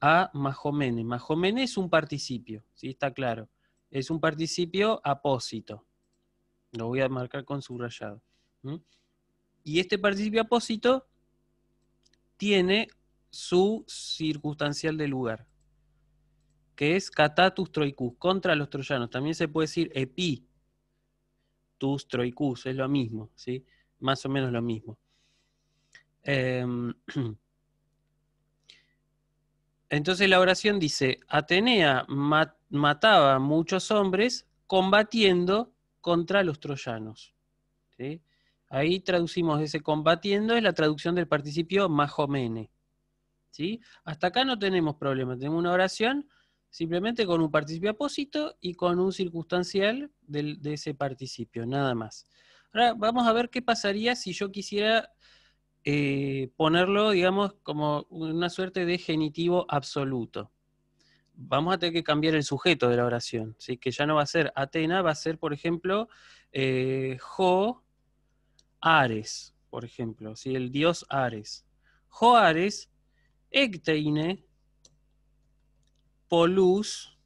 a majomene. Majomene es un participio, ¿sí? está claro. Es un participio apósito. Lo voy a marcar con subrayado. Y este participio apósito tiene su circunstancial de lugar, que es catatus troicus, contra los troyanos. También se puede decir epi tus troicus, es lo mismo, ¿sí? Más o menos lo mismo. Em, entonces la oración dice, Atenea mataba muchos hombres combatiendo contra los troyanos. Ahí traducimos ese combatiendo, es la traducción del participio majomene. ¿sí? Hasta acá no tenemos problema, tenemos una oración simplemente con un participio apósito y con un circunstancial de ese participio, nada más. Ahora vamos a ver qué pasaría si yo quisiera eh, ponerlo, digamos, como una suerte de genitivo absoluto vamos a tener que cambiar el sujeto de la oración, que ya no va a ser Atena, va a ser, por ejemplo, eh, Jo Ares, por ejemplo, si el dios Ares. Jo Ares, Ecteine, Polus,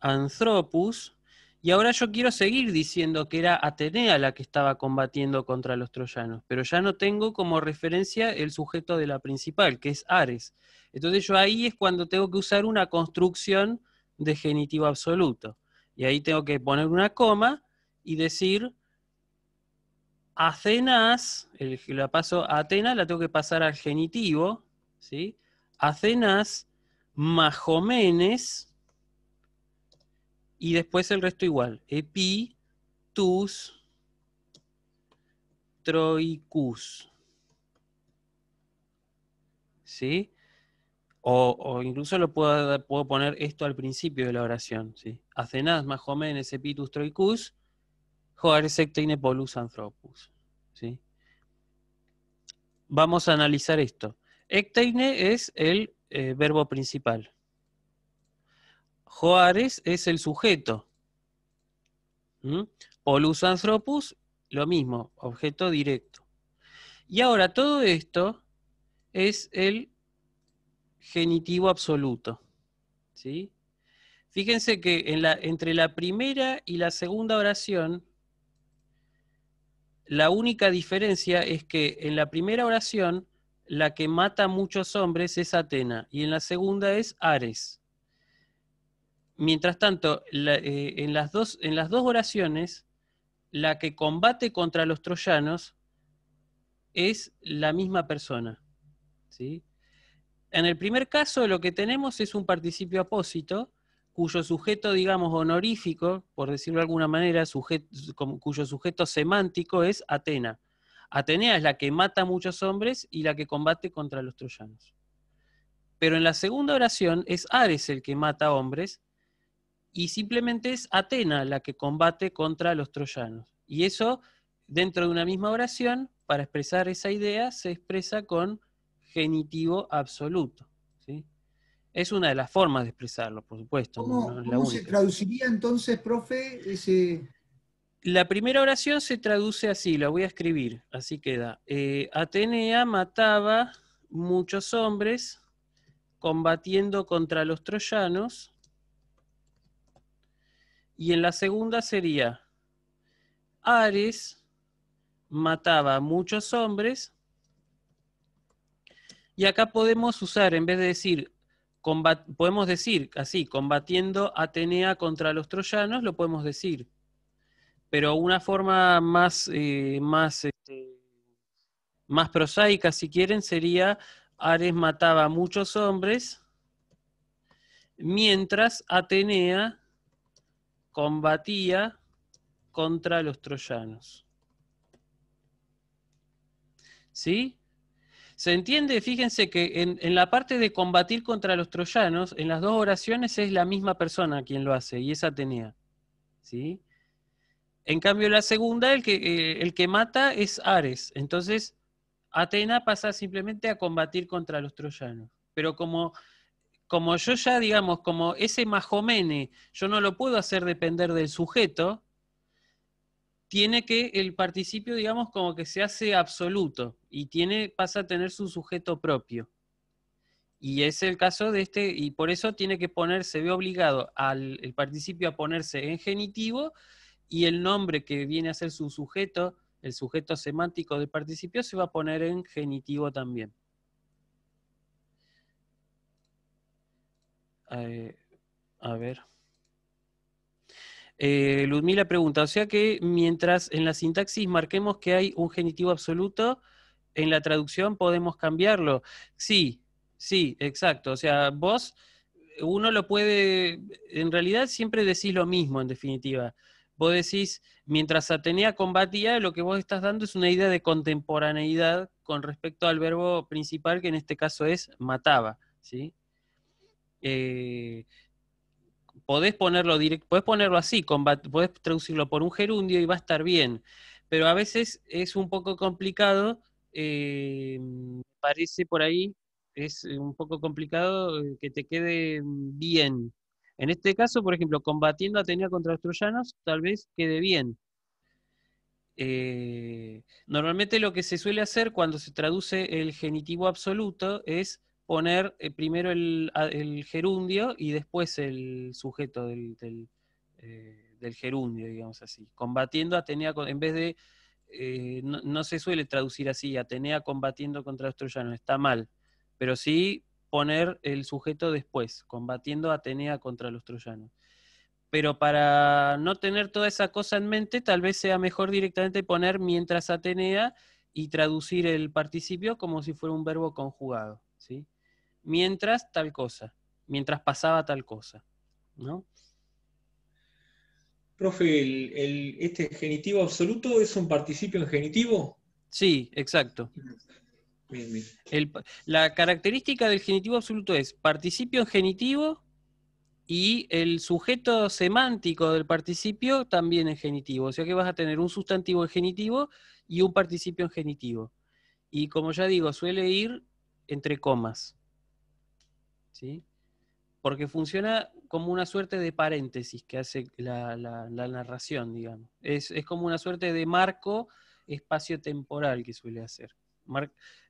Anthropus, y ahora yo quiero seguir diciendo que era Atenea la que estaba combatiendo contra los troyanos, pero ya no tengo como referencia el sujeto de la principal, que es Ares. Entonces yo ahí es cuando tengo que usar una construcción de genitivo absoluto. Y ahí tengo que poner una coma y decir Atenas, la paso a Atenas, la tengo que pasar al genitivo, ¿sí? Atenas, Majomenes, y después el resto igual. Epi, tus, troicus. ¿Sí? O, incluso lo puedo, puedo, poner esto al principio de la oración. ¿sí? Acenaz, majomenes, epitus, troicus, joares, ecteine, polus anthropus. ¿sí? Vamos a analizar esto. Ecteine es el eh, verbo principal. Joares es el sujeto. ¿Mm? Polus anthropus, lo mismo, objeto directo. Y ahora todo esto es el genitivo absoluto. ¿sí? Fíjense que entre la primera y la segunda oración, la única diferencia es que en la primera oración, la que mata a muchos hombres es Atena y en la segunda es Ares. Mientras tanto, eh, en, las dos, en las dos oraciones, la que combate contra los troyanos es la misma persona. ¿sí? En el primer caso, lo que tenemos es un participio apósito, cuyo sujeto, digamos, honorífico, por decirlo de alguna manera, cuyo sujeto semántico es Atena. Atenea es la que mata a muchos hombres y la que combate contra los troyanos. Pero en la segunda oración es Ares el que mata hombres y simplemente es Atena la que combate contra los troyanos. Y eso, dentro de una misma oración, para expresar esa idea, se expresa con genitivo absoluto. ¿sí? Es una de las formas de expresarlo, por supuesto. ¿Cómo, se traduciría entonces, profe, ese... La primera oración se traduce así, la voy a escribir, así queda. Eh, Atenea mataba muchos hombres combatiendo contra los troyanos y en la segunda sería, Ares mataba a muchos hombres. Y acá podemos usar, en vez de decir, podemos decir así, combatiendo Atenea contra los troyanos, lo podemos decir. Pero una forma más, eh, más, este, más prosaica, si quieren, sería Ares mataba a muchos hombres, mientras Atenea combatía contra los troyanos. ¿Sí? Se entiende, fíjense que en, la parte de combatir contra los troyanos, en las dos oraciones es la misma persona quien lo hace, y es Atenea. ¿Sí? En cambio, la segunda, el que, eh, el que mata es Ares. Entonces, Atena pasa simplemente a combatir contra los troyanos. Pero como como yo ya, digamos, como ese majomene, yo no lo puedo hacer depender del sujeto, tiene que el participio, digamos, como que se hace absoluto y tiene, pasa a tener su sujeto propio. Y es el caso de este, y por eso tiene que ponerse, ve obligado al el participio a ponerse en genitivo y el nombre que viene a ser su sujeto, el sujeto semántico del participio, se va a poner en genitivo también. Eh, a ver. Eh, Ludmila pregunta, o sea que mientras en la sintaxis marquemos que hay un genitivo absoluto, en la traducción podemos cambiarlo. Sí, sí, exacto. O sea, vos, uno lo puede, en realidad siempre decís lo mismo, en definitiva. Vos decís, mientras Atenea combatía, lo que vos estás dando es una idea de contemporaneidad con respecto al verbo principal, que en este caso es mataba, ¿sí? Eh, podés ponerlo ponerlo así, podés traducirlo por un gerundio y va a estar bien. Pero a veces es un poco complicado, eh, parece por ahí, es eh, un poco complicado que te quede bien. En este caso, por ejemplo, combatiendo a Atenea contra los troyanos, tal vez quede bien. normalmente lo que se suele hacer cuando se traduce el genitivo absoluto es poner eh, primero el, gerundio y después el sujeto del, eh, gerundio, digamos así. Combatiendo Atenea, en vez de, eh, no, no, se suele traducir así, Atenea combatiendo contra los troyanos, está mal, pero sí poner el sujeto después, combatiendo Atenea contra los troyanos. Pero para no tener toda esa cosa en mente, tal vez sea mejor directamente poner mientras Atenea y traducir el participio como si fuera un verbo conjugado, ¿sí? mientras tal cosa, mientras pasaba tal cosa, Profe, ¿este genitivo absoluto es un participio en genitivo? Sí, exacto. la característica del genitivo absoluto es participio en genitivo y el sujeto semántico del participio también en genitivo. O sea que vas a tener un sustantivo en genitivo y un participio en genitivo. Y como ya digo, suele ir entre comas. ¿sí? Porque funciona como una suerte de paréntesis que hace la, la, narración, digamos. Es, como una suerte de marco espacio-temporal que suele hacer.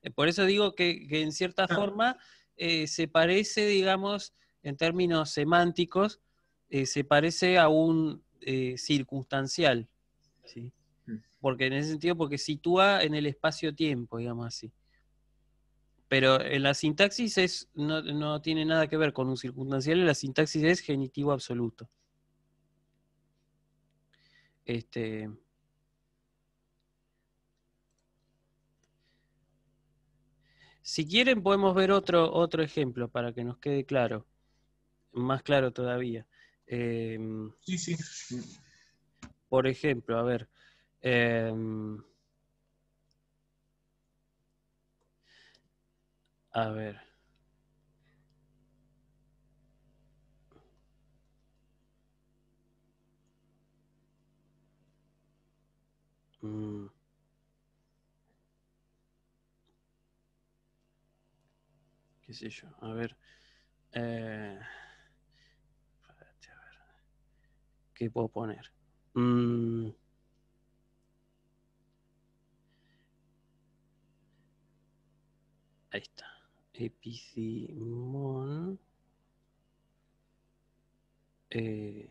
Eh, por eso digo que, en cierta forma eh, se parece, digamos, en términos semánticos, eh, se parece a un circunstancial, mm. Porque en ese sentido, porque sitúa en el espacio-tiempo, digamos así. Pero eh, la sintaxis es, no, tiene nada que ver con un circunstancial, la sintaxis es genitivo absoluto. Este, si quieren podemos ver otro, otro ejemplo para que nos quede claro, más claro todavía. Em, sí, sí. Por ejemplo, a ver. Em, A ver. Mm. ¿Qué sé yo? A ver. Eh, ¿Qué puedo poner? Mm. Ahí está. Episimón. Eh,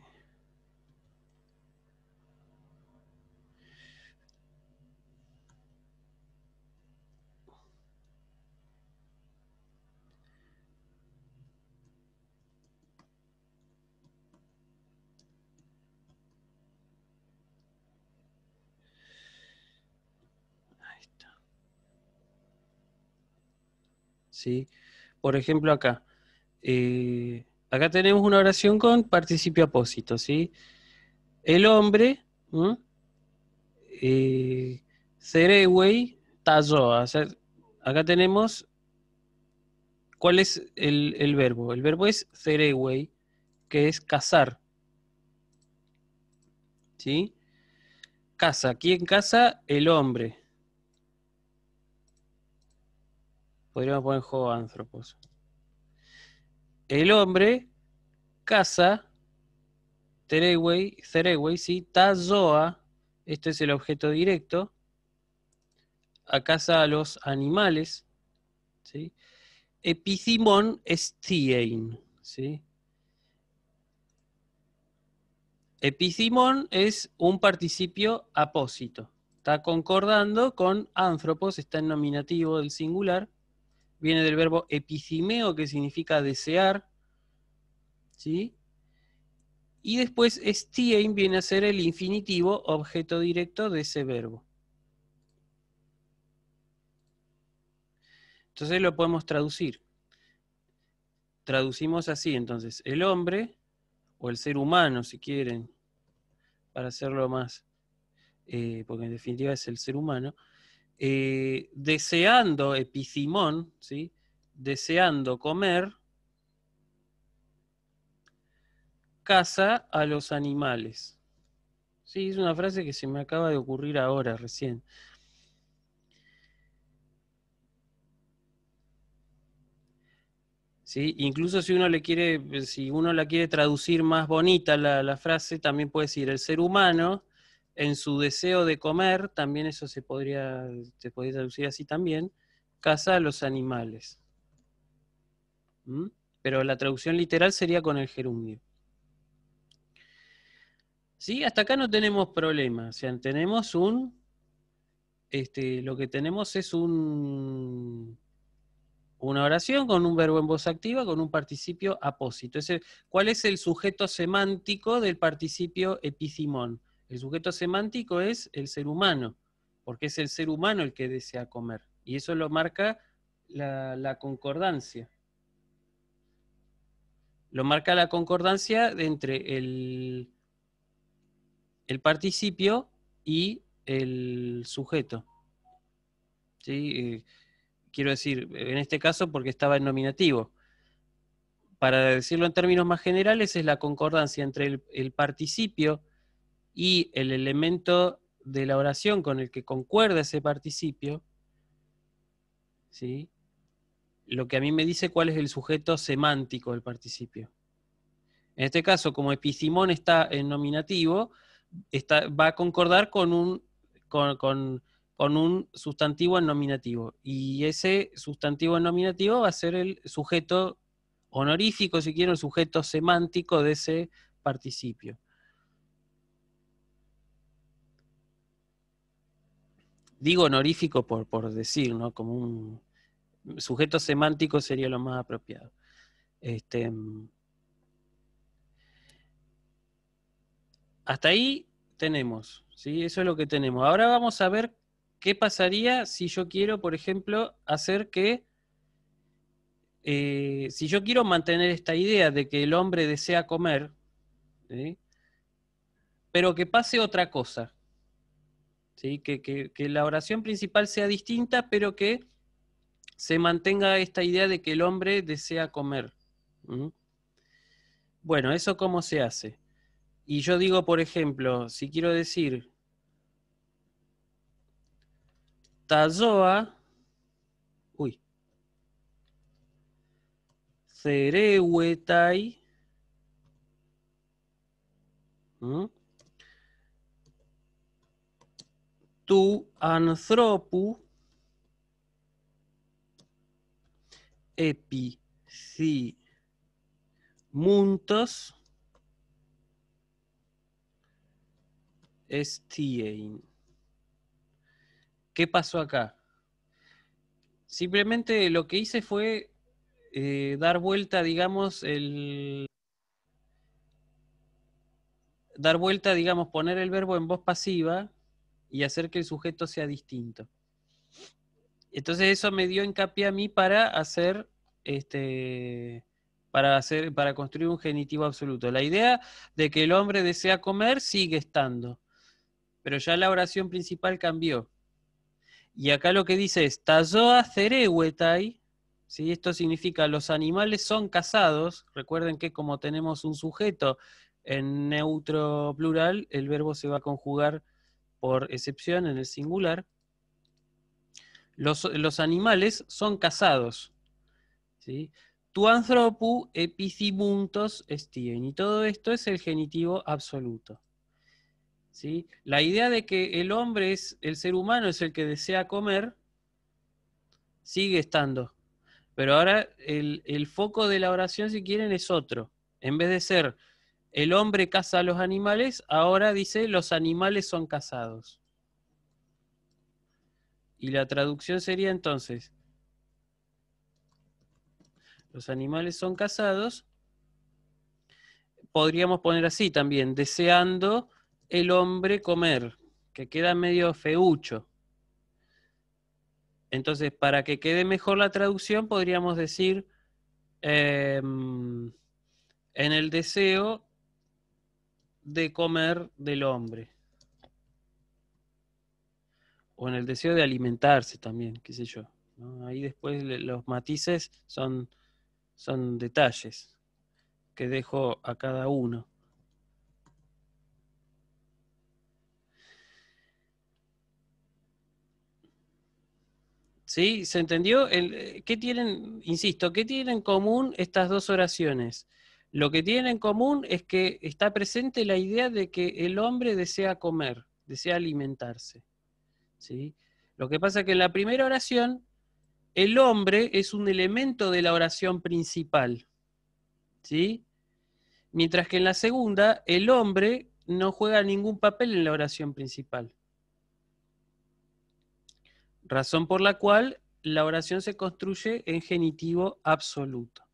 ¿sí? Por ejemplo, acá. Eh, acá tenemos una oración con participio apósito, ¿sí? El hombre, eh, Cerewey, acá tenemos, ¿cuál es el, verbo? El verbo es Cerewey, que es cazar. ¿Sí? Casa. ¿Quién casa? El hombre. Podríamos poner en juego antropos. El hombre caza tereway, Tazoa, este es el objeto directo, a caza a los animales, ¿sí? es ¿sí? es un participio apósito. Está concordando con Antropos, está en nominativo del singular viene del verbo epicimeo, que significa desear, ¿sí? Y después estien viene a ser el infinitivo objeto directo de ese verbo. Entonces lo podemos traducir. Traducimos así, entonces, el hombre, o el ser humano, si quieren, para hacerlo más, eh, porque en definitiva es el ser humano, eh, deseando epicimón, ¿sí? deseando comer, caza a los animales. Sí, es una frase que se me acaba de ocurrir ahora, recién. ¿Sí? Incluso si uno le quiere, si uno la quiere traducir más bonita la, la, frase, también puede decir el ser humano en su deseo de comer, también eso se podría, se traducir así también, caza a los animales. ¿Mm? Pero la traducción literal sería con el gerundio. ¿Sí? Hasta acá no tenemos problema. O sea, tenemos un. Este, lo que tenemos es un. Una oración con un verbo en voz activa con un participio apósito. ¿Cuál es el sujeto semántico del participio epicimón? El sujeto semántico es el ser humano, porque es el ser humano el que desea comer. Y eso lo marca la, concordancia. Lo marca la concordancia entre el, el participio y el sujeto. ¿Sí? Eh, quiero decir, en este caso porque estaba en nominativo. Para decirlo en términos más generales, es la concordancia entre el, el participio y el elemento de la oración con el que concuerda ese participio, ¿sí? lo que a mí me dice cuál es el sujeto semántico del participio. En este caso, como epicimón está en nominativo, va a concordar con un, con un sustantivo en nominativo. Y ese sustantivo en nominativo va a ser el sujeto honorífico, si quiero, el sujeto semántico de ese participio. digo honorífico por, por decir, ¿no? Como un sujeto semántico sería lo más apropiado. Este, hasta ahí tenemos, ¿sí? Eso es lo que tenemos. Ahora vamos a ver qué pasaría si yo quiero, por ejemplo, hacer que, eh, si yo quiero mantener esta idea de que el hombre desea comer, pero que pase otra cosa, que, la oración principal sea distinta, pero que se mantenga esta idea de que el hombre desea comer. Bueno, ¿eso cómo se hace? Y yo digo, por ejemplo, si quiero decir, Tazoa, uy, Cereuetai, tu του epici muntos εστίεν. ¿Qué pasó acá? Simplemente lo que hice fue eh, dar vuelta, digamos, el... Dar vuelta, digamos, poner el verbo en voz pasiva y hacer que el sujeto sea distinto. Entonces eso me dio hincapié a mí para hacer este para hacer para construir un genitivo absoluto. La idea de que el hombre desea comer sigue estando, pero ya la oración principal cambió. Y acá lo que dice es Tazoa cerehuetai, ¿sí? esto significa los animales son casados, recuerden que como tenemos un sujeto en neutro plural, el verbo se va a conjugar por excepción en el singular, los, animales son casados. Tu anthropu epicimuntos estien. Y todo esto es el genitivo absoluto. La idea de que el hombre es, el ser humano es el que desea comer, sigue estando. Pero ahora el, el foco de la oración, si quieren, es otro. En vez de ser el hombre caza a los animales, ahora dice los animales son cazados. Y la traducción sería entonces, los animales son cazados, podríamos poner así también, deseando el hombre comer, que queda medio feucho. Entonces, para que quede mejor la traducción, podríamos decir, em, en el deseo de comer del hombre. O en el deseo de alimentarse también, qué sé yo. Ahí después los matices son, son detalles que dejo a cada uno. ¿Sí? ¿Se entendió? El, eh, ¿Qué tienen, insisto, qué tienen en común estas dos oraciones? Lo que tienen en común es que está presente la idea de que el hombre desea comer, desea alimentarse. ¿sí? Lo que pasa es que en la primera oración, el hombre es un elemento de la oración principal. ¿sí? Mientras que en la segunda, el hombre no juega ningún papel en la oración principal. Razón por la cual la oración se construye en genitivo absoluto.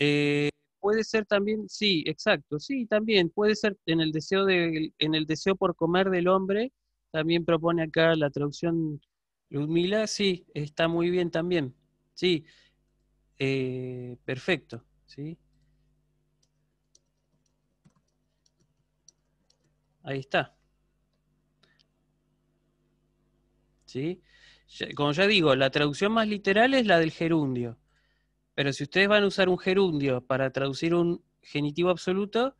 Eh, puede ser también, sí, exacto, sí, también puede ser en el deseo de, en el deseo por comer del hombre, también propone acá la traducción Ludmila, sí, está muy bien también, sí, eh, perfecto, sí. Ahí está. ¿Sí? Como ya digo, la traducción más literal es la del gerundio. Pero si ustedes van a usar un gerundio para traducir un genitivo absoluto,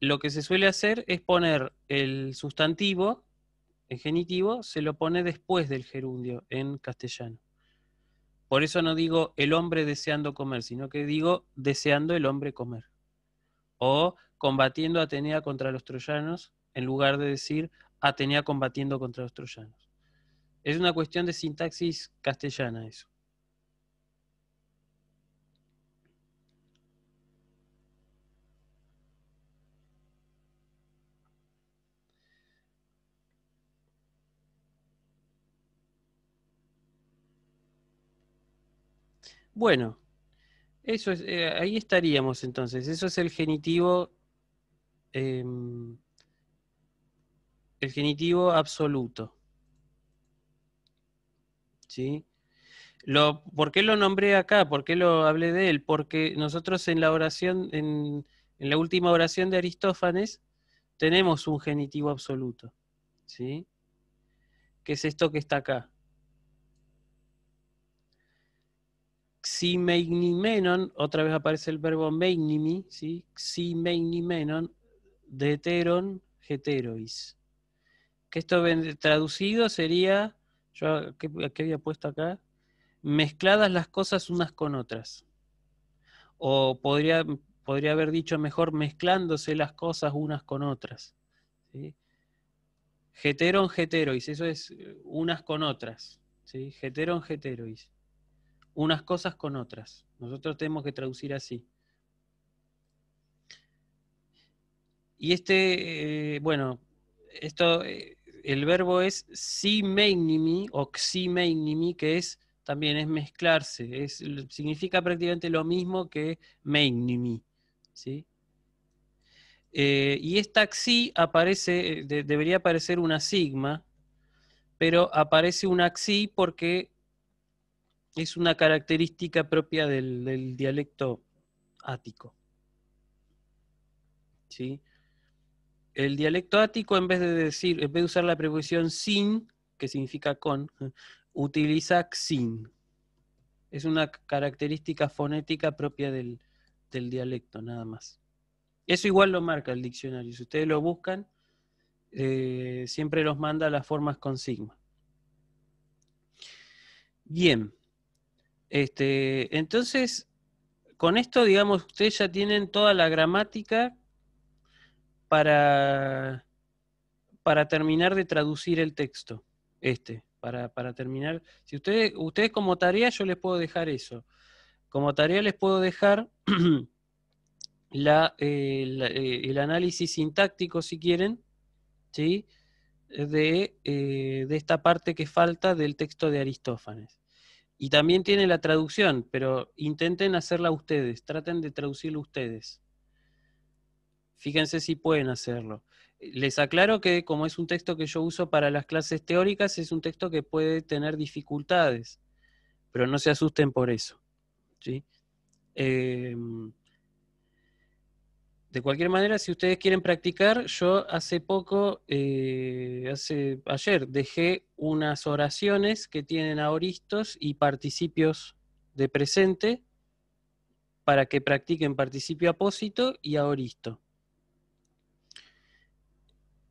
lo que se suele hacer es poner el sustantivo en genitivo, se lo pone después del gerundio en castellano. Por eso no digo el hombre deseando comer, sino que digo deseando el hombre comer. O combatiendo Atenea contra los troyanos, en lugar de decir Atenea combatiendo contra los troyanos. Es una cuestión de sintaxis castellana eso. Bueno, eso es, eh, ahí estaríamos entonces. Eso es el genitivo. Em, el genitivo absoluto. ¿Sí? Lo, ¿Por qué lo nombré acá? ¿Por qué lo hablé de él? Porque nosotros en la oración, en, la última oración de Aristófanes, tenemos un genitivo absoluto. ¿Sí? Que es esto que está acá. Xi menon, otra vez aparece el verbo meignimi, ¿sí? Xi menon, deteron, heterois. Que esto traducido sería, yo, ¿qué, había puesto acá? Mezcladas las cosas unas con otras. O podría, podría haber dicho mejor mezclándose las cosas unas con otras. Heteron, heterois, eso es eh, unas con otras. Heteron, heterois unas cosas con otras. Nosotros tenemos que traducir así. Y este, eh, bueno, esto, eh, el verbo es si simeinimi o Meinimi, que es también es mezclarse, es, significa prácticamente lo mismo que meinimi. ¿sí? Eh, y esta xi aparece, debería aparecer una sigma, pero aparece una xi porque es una característica propia del, dialecto ático. ¿Sí? El dialecto ático, en vez de decir, en vez de usar la preposición sin, que significa con, utiliza xin. Es una característica fonética propia del, dialecto, nada más. Eso igual lo marca el diccionario. Si ustedes lo buscan, eh, siempre los manda las formas con sigma. Bien. Este, entonces, con esto, digamos, ustedes ya tienen toda la gramática para, para terminar de traducir el texto. Este, para, para terminar. Si ustedes, ustedes como tarea, yo les puedo dejar eso. Como tarea les puedo dejar la, eh, eh, el análisis sintáctico, si quieren, ¿sí? de, eh, de esta parte que falta del texto de Aristófanes. Y también tiene la traducción, pero intenten hacerla ustedes, traten de traducirlo ustedes. Fíjense si pueden hacerlo. Les aclaro que como es un texto que yo uso para las clases teóricas, es un texto que puede tener dificultades, pero no se asusten por eso. ¿sí? Em, de cualquier manera, si ustedes quieren practicar, yo hace poco, eh, hace ayer, dejé unas oraciones que tienen aoristos y participios de presente para que practiquen participio apósito y aoristo.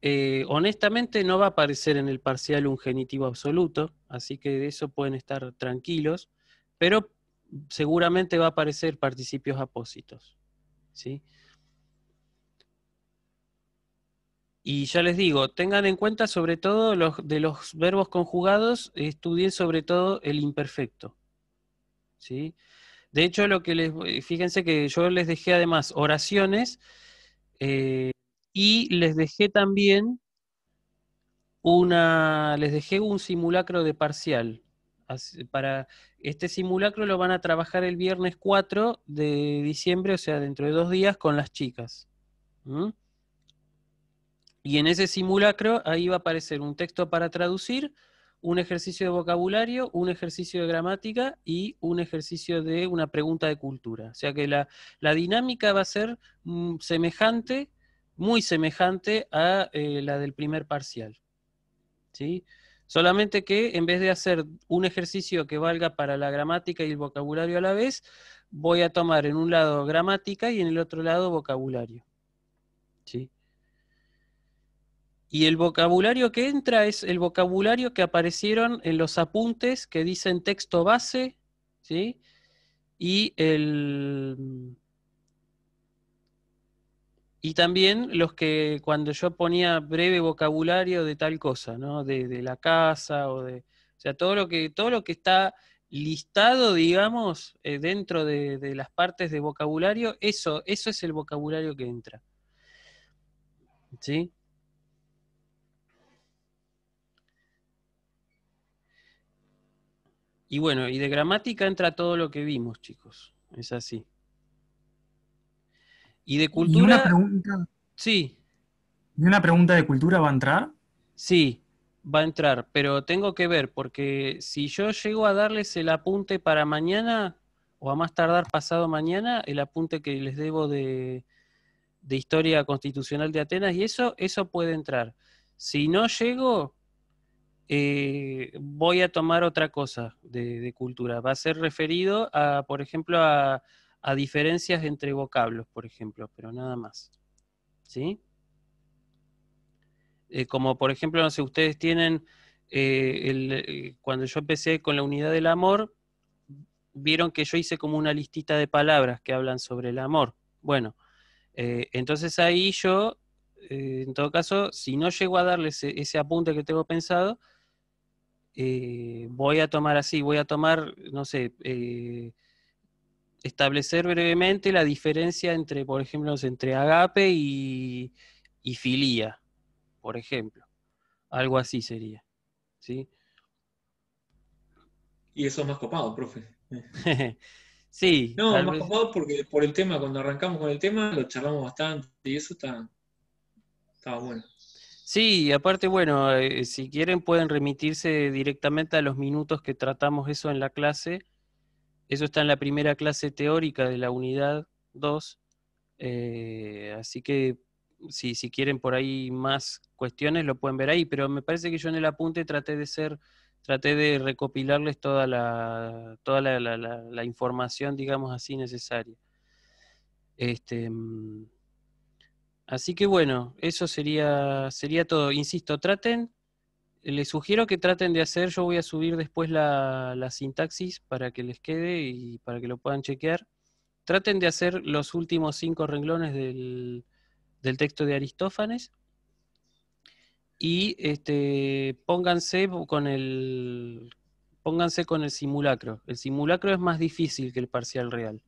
Eh, honestamente no va a aparecer en el parcial un genitivo absoluto, así que de eso pueden estar tranquilos, pero seguramente va a aparecer participios apósitos. ¿sí? Y ya les digo, tengan en cuenta sobre todo los, de los verbos conjugados, estudien sobre todo el imperfecto. ¿sí? De hecho, lo que les, eh, fíjense que yo les dejé además oraciones eh, y les dejé también una, les dejé un simulacro de parcial. Para este simulacro lo van a trabajar el viernes 4 de diciembre, o sea, dentro de dos días con las chicas. Y en ese simulacro ahí va a aparecer un texto para traducir, un ejercicio de vocabulario, un ejercicio de gramática y un ejercicio de una pregunta de cultura. O sea que la, dinámica va a ser mm, semejante, muy semejante a eh, la del primer parcial. ¿Sí? Solamente que en vez de hacer un ejercicio que valga para la gramática y el vocabulario a la vez, voy a tomar en un lado gramática y en el otro lado vocabulario. ¿Sí? Y el vocabulario que entra es el vocabulario que aparecieron en los apuntes que dicen texto base, ¿sí? Y el... Y también los que cuando yo ponía breve vocabulario de tal cosa, ¿no? De, la casa o de... O sea, todo lo que, todo lo que está listado, digamos, eh, dentro de, de, las partes de vocabulario, eso, eso es el vocabulario que entra. ¿Sí? Y bueno, y de gramática entra todo lo que vimos, chicos. Es así. Y de cultura. ¿Y una pregunta? Sí. una pregunta de cultura va a entrar? Sí, va a entrar, pero tengo que ver, porque si yo llego a darles el apunte para mañana, o a más tardar pasado mañana, el apunte que les debo de, de historia constitucional de Atenas, y eso, eso puede entrar. Si no llego, eh, voy a tomar otra cosa de, cultura. Va a ser referido a, por ejemplo, a, diferencias entre vocablos, por ejemplo, pero nada más. ¿Sí? Eh, como por ejemplo, no sé, ustedes tienen, eh, cuando yo empecé con la unidad del amor, vieron que yo hice como una listita de palabras que hablan sobre el amor. Bueno, entonces ahí yo, en todo caso, si no llego a darles ese apunte que tengo pensado, eh, voy a tomar así, voy a tomar, no sé, eh, establecer brevemente la diferencia entre, por ejemplo, entre agape y, filía, por ejemplo. Algo así sería. ¿sí? Y eso es más copado, profe. sí. No, más copado porque por el tema, cuando arrancamos con el tema, lo charlamos bastante y eso está, estaba bueno. Sí, aparte, bueno, eh, si quieren pueden remitirse directamente a los minutos que tratamos eso en la clase. Eso está en la primera clase teórica de la unidad 2. Eh, así que si, quieren por ahí más cuestiones lo pueden ver ahí, pero me parece que yo en el apunte traté de ser, traté de recopilarles toda la, toda la información, digamos así, necesaria. Este, mm, Así que bueno, eso sería, sería todo. Insisto, traten, les sugiero que traten de hacer, yo voy a subir después la, sintaxis para que les quede y para que lo puedan chequear. Traten de hacer los últimos cinco renglones del, texto de Aristófanes y este, pónganse con el pónganse con el simulacro. El simulacro es más difícil que el parcial real.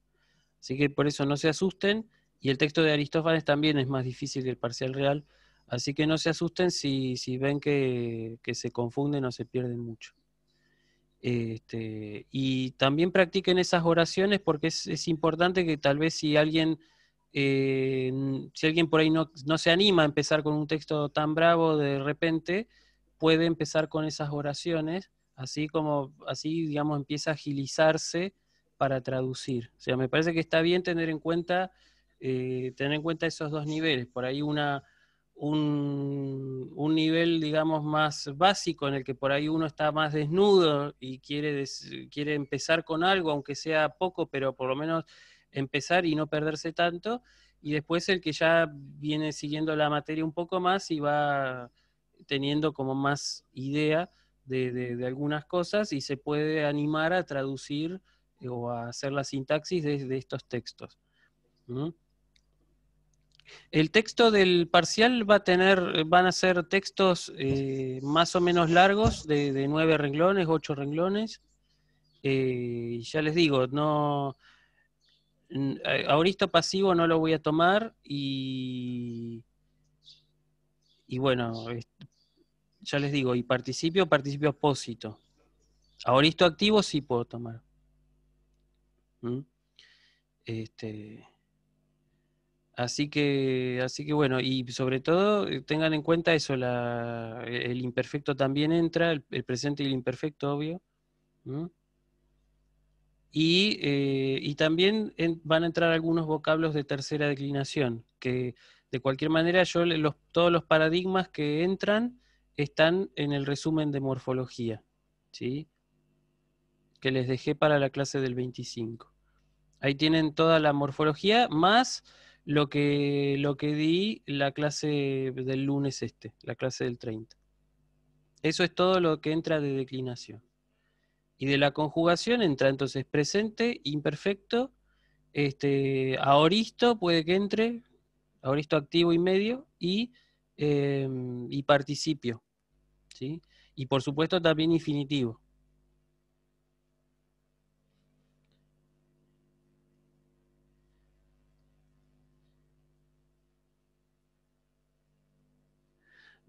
Así que por eso no se asusten y el texto de Aristófanes también es más difícil que el parcial real, así que no se asusten si, ven que, se confunden o se pierden mucho. Este, y también practiquen esas oraciones porque es, importante que tal vez si alguien, eh, si alguien por ahí no, no se anima a empezar con un texto tan bravo de repente, puede empezar con esas oraciones, así como, así digamos, empieza a agilizarse para traducir. O sea, me parece que está bien tener en cuenta eh, tener en cuenta esos dos niveles. Por ahí una, un, nivel, digamos, más básico en el que por ahí uno está más desnudo y quiere, quiere empezar con algo, aunque sea poco, pero por lo menos empezar y no perderse tanto. Y después el que ya viene siguiendo la materia un poco más y va teniendo como más idea de, algunas cosas y se puede animar a traducir eh, o a hacer la sintaxis de, estos textos. El texto del parcial va a tener, eh, van a ser textos eh, más o menos largos, de, nueve renglones, ocho renglones. Eh, ya les digo, no, auristo pasivo no lo voy a tomar y, y bueno, ya les digo, y participio, participio apósito. Auristo activo sí puedo tomar. ¿Mm? Este, Así que, así que bueno, y sobre todo eh, tengan en cuenta eso, e, el imperfecto también entra, el, presente y el imperfecto, obvio. Eh, y, también van a entrar algunos vocablos de tercera declinación, que de cualquier manera todos los paradigmas que entran están en el resumen de morfología, que les dejé para la clase del 25. Ahí tienen toda la morfología más lo que, lo que di la clase del lunes este, la clase del 30. Eso es todo lo que entra de declinación. Y de la conjugación entra entonces presente, imperfecto, este, aoristo puede que entre, aoristo activo y medio, y, em, y participio. ¿sí? Y por supuesto también infinitivo.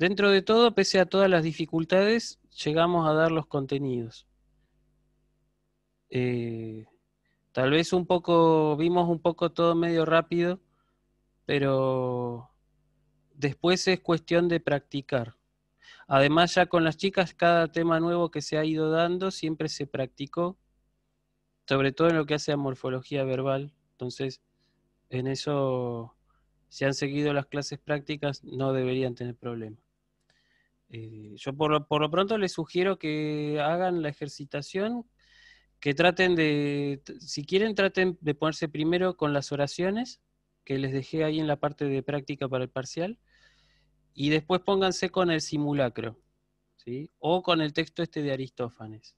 Dentro de todo, pese a todas las dificultades, llegamos a dar los contenidos. Eh, tal vez un poco, vimos un poco todo medio rápido, pero después es cuestión de practicar. Además, ya con las chicas, cada tema nuevo que se ha ido dando siempre se practicó, sobre todo en lo que hace a morfología verbal. Entonces, en eso, si han seguido las clases prácticas, no deberían tener problemas. Eh, yo por, lo pronto les sugiero que hagan la ejercitación, que traten de, si quieren, traten de ponerse primero con las oraciones que les dejé ahí en la parte de práctica para el parcial, y después pónganse con el simulacro, o con el texto este de Aristófanes.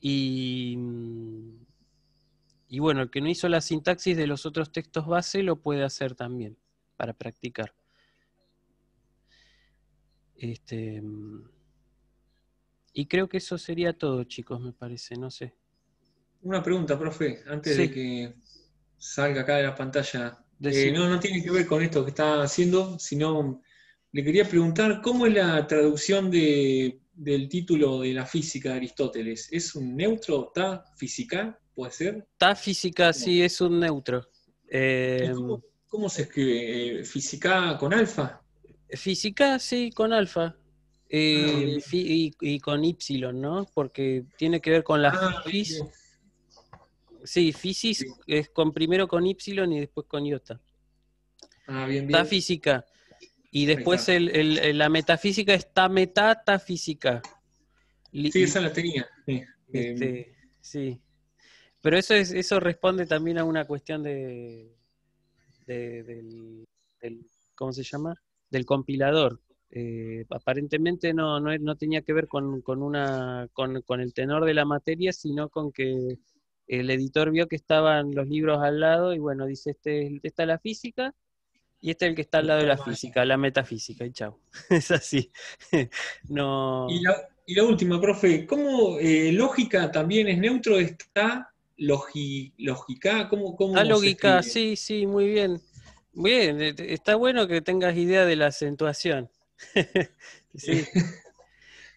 Y, y bueno, el que no hizo la sintaxis de los otros textos base lo puede hacer también para practicar. Este, mm, y creo que eso sería todo, chicos, me parece, no sé. Una pregunta, profe, antes de que salga acá de la pantalla. Eh, no, no tiene que ver con esto que está haciendo, sino mm, le quería preguntar cómo es la traducción del título de la física de Aristóteles. ¿Es un neutro? está física? ¿Puede ser? Está física, sí, es un neutro. Eh, ¿Cómo se escribe? Eh, ¿Física con alfa? Física, sí, con alfa. Ah, eh, y, con Y, ¿no? Porque tiene que ver con la ah, física. Sí, fisis es con primero con Y y después con iota. Ah, bien, bien. física. Y después el, la metafísica está física Sí, esa la tenía. Este, sí. Pero eso es, eso responde también a una cuestión de, del ¿cómo se llama? del compilador. Eh, aparentemente no, no, tenía que ver con, una, con, el tenor de la materia, sino con que el editor vio que estaban los libros al lado y bueno, dice, este, esta es este la física y este es el que está al lado de la física, la metafísica, y chao. es así. no... Y la, última, profe, ¿cómo eh, lógica también es neutro? ¿Está lógica? ¿Cómo, cómo lógica, sí, sí, muy bien. Bien, eh, está bueno que tengas idea de la acentuación. sí.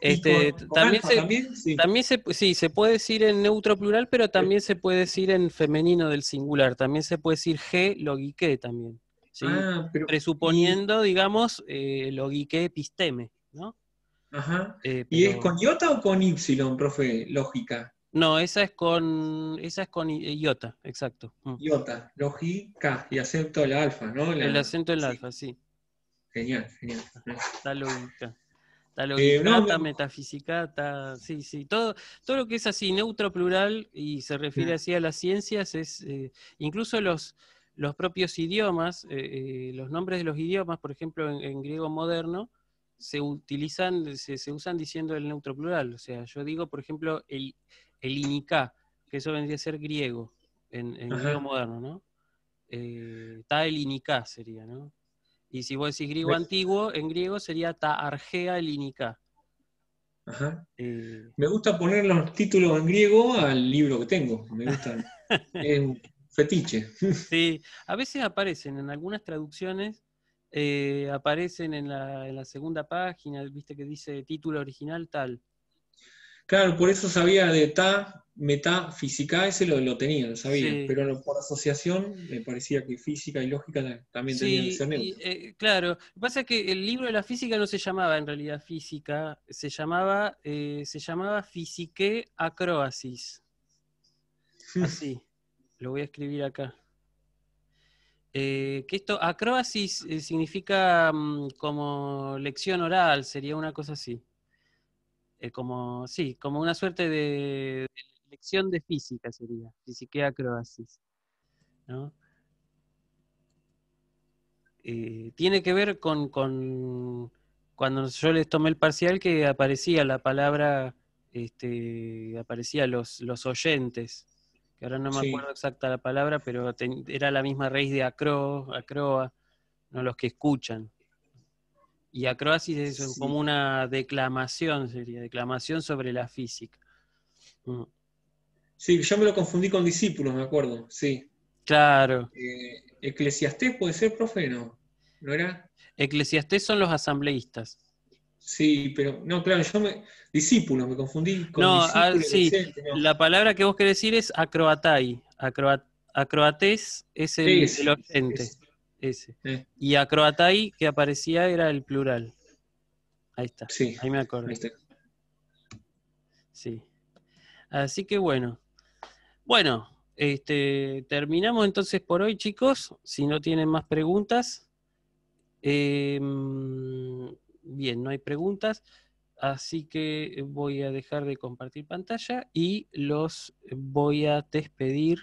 Este, también, se, también, se, sí, se puede decir en neutro plural, pero también se puede decir en femenino del singular. También se puede decir g logique también. Ah, Presuponiendo, digamos, eh, logique episteme, ¿no? Ajá. Eh, ¿Y es con iota o con y, profe? Lógica. No, esa es con esa es con iota, exacto. Mm. Iota, lógica y acento la alfa, ¿no? el acento en alfa, sí. Genial, genial. Está lógica. Eh, está sí, sí. Todo, todo lo que es así, neutro, plural, y se refiere mm. así a las ciencias, es eh, incluso los, los propios idiomas, eh, los nombres de los idiomas, por ejemplo, en, en griego moderno, se utilizan, se, se, usan diciendo el neutro plural. O sea, yo digo, por ejemplo, el, el que eso vendría a ser griego, en, el griego moderno, ¿no? Eh, ta el sería, ¿no? Y si vos decís griego antiguo, en griego sería ta argea el eh, me gusta poner los títulos en griego al libro que tengo. Me gusta. es un fetiche. sí, a veces aparecen en algunas traducciones. Eh, aparecen en la, en la, segunda página, viste que dice título original tal. Claro, por eso sabía de ta, física, ese lo, lo tenía, lo sabía, pero por asociación me parecía que física y lógica también tenían eh, claro, lo que pasa es que el libro de la física no se llamaba en realidad física, se llamaba, eh, se llamaba Acroasis. Hmm. Así, lo voy a escribir acá. Eh, que esto, acroasis eh, significa mm, como lección oral, sería una cosa así. Eh, como, sí, como una suerte de, lección de física sería, física acroasis. Eh, tiene que ver con, cuando yo les tomé el parcial que aparecía la palabra, este, aparecía los, los oyentes, que ahora no me acuerdo exacta la palabra, pero era la misma raíz de acro, acroa, no los que escuchan. Y acroasis es como una declamación, sería, declamación sobre la física. Mm. Sí, yo me lo confundí con discípulos, me acuerdo, sí. Claro. Eh, eclesiastés puede ser, profe, ¿no? era? Eclesiastés son los asambleístas. Sí, pero no, claro, yo me. Discípulo, me confundí con. No, ah, sí, la palabra que vos querés decir es acroatai. Acroat, acroates es el, sí, ese. Y acroatai que aparecía era el plural. Ahí está. Sí. Ahí me acuerdo. Sí. Así que bueno. Bueno, este, terminamos entonces por hoy, chicos. Si no tienen más preguntas. Em, bien, no hay preguntas. Así que voy a dejar de compartir pantalla y los voy a despedir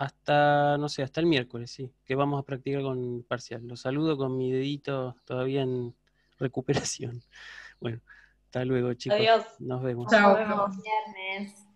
hasta, no sé, hasta el miércoles, sí, que vamos a practicar con parcial. Los saludo con mi dedito todavía en recuperación. Bueno, hasta luego, chicos. Adiós. Nos vemos. Nos vemos.